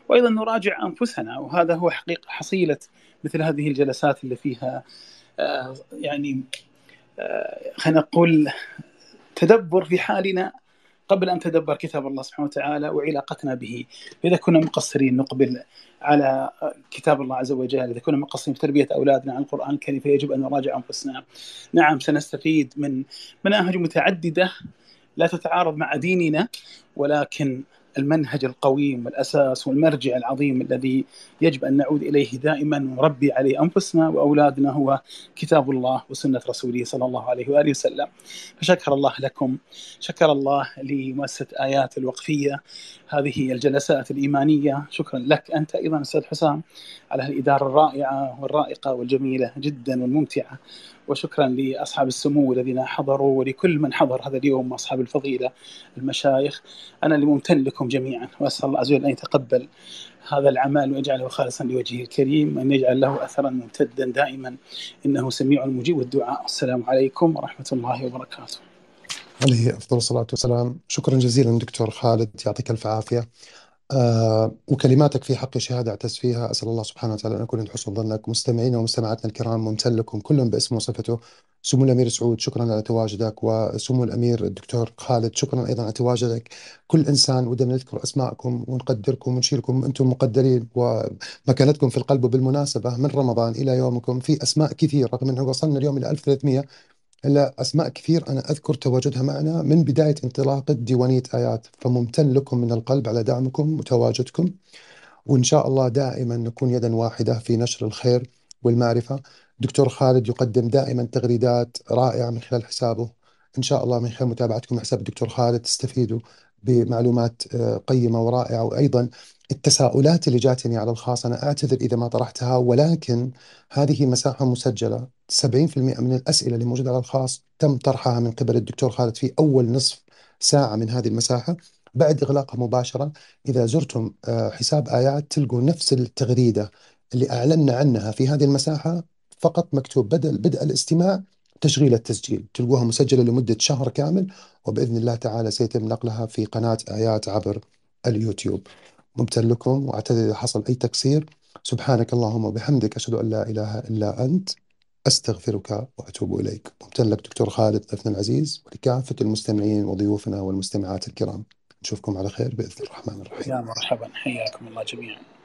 وأيضا نراجع أنفسنا وهذا هو حقيقة حصيلة مثل هذه الجلسات اللي فيها آه، يعني آه، خلينا نقول تدبر في حالنا قبل ان نتدبر كتاب الله سبحانه وتعالى وعلاقتنا به اذا كنا مقصرين نقبل على كتاب الله عز وجل اذا كنا مقصرين في تربيه اولادنا على القران الكريم فيجب ان نراجع انفسنا نعم سنستفيد من مناهج متعدده لا تتعارض مع ديننا ولكن المنهج القويم والاساس والمرجع العظيم الذي يجب ان نعود اليه دائما ونربي عليه انفسنا واولادنا هو كتاب الله وسنه رسوله صلى الله عليه واله وسلم. فشكر الله لكم، شكر الله لمؤسسه ايات الوقفيه هذه الجلسات الايمانيه، شكرا لك انت ايضا استاذ حسام على هالاداره الرائعه والرائقه والجميله جدا والممتعه وشكرا لاصحاب السمو الذين حضروا ولكل من حضر هذا اليوم اصحاب الفضيله المشايخ انا اللي ممتن لكم جميعا واسال الله عز وجل ان يتقبل هذا العمل ويجعله خالصا لوجهه الكريم وان يجعل له اثرا ممتدا دائما انه سميع مجيب الدعاء السلام عليكم ورحمه الله وبركاته.
عليه افضل الصلاه والسلام، شكرا جزيلا دكتور خالد يعطيك الف عافيه. آه، وكلماتك في حق شهادة أعتز فيها أسأل الله سبحانه وتعالى أن أكون عند حسن ظنك مستمعينا ومستمعاتنا الكرام ممتن لكم كل باسمه وصفته سمو الأمير سعود شكرا على تواجدك وسمو الأمير الدكتور خالد شكرا أيضا على تواجدك كل إنسان ودنا نذكر أسماءكم ونقدركم ونشيركم أنتم مقدرين ومكانتكم في القلب وبالمناسبة من رمضان إلى يومكم في أسماء كثيرة رغم أنه وصلنا اليوم إلى 1300 هلا أسماء كثير أنا أذكر تواجدها معنا من بداية انطلاقة ديوانية آيات فممتن لكم من القلب على دعمكم وتواجدكم وإن شاء الله دائما نكون يدا واحدة في نشر الخير والمعرفة دكتور خالد يقدم دائما تغريدات رائعة من خلال حسابه إن شاء الله من خلال متابعتكم حساب الدكتور خالد تستفيدوا بمعلومات آه، قيمة ورائعة وأيضا التساؤلات اللي جاتني على الخاص أنا أعتذر إذا ما طرحتها ولكن هذه مساحة مسجلة 70% من الأسئلة اللي موجودة على الخاص تم طرحها من قبل الدكتور خالد في أول نصف ساعة من هذه المساحة بعد إغلاقها مباشرة إذا زرتم آه، حساب آيات تلقوا نفس التغريدة اللي أعلنا عنها في هذه المساحة فقط مكتوب بدل بدء الاستماع تشغيل التسجيل تلقوها مسجلة لمدة شهر كامل وبإذن الله تعالى سيتم نقلها في قناة آيات عبر اليوتيوب ممتن لكم وأعتذر إذا حصل أي تقصير سبحانك اللهم وبحمدك أشهد أن لا إله إلا أنت أستغفرك وأتوب إليك ممتن لك دكتور خالد ضيفنا العزيز ولكافة المستمعين وضيوفنا والمستمعات الكرام نشوفكم على خير بإذن
الرحمن الرحيم يا مرحبا حياكم الله جميعا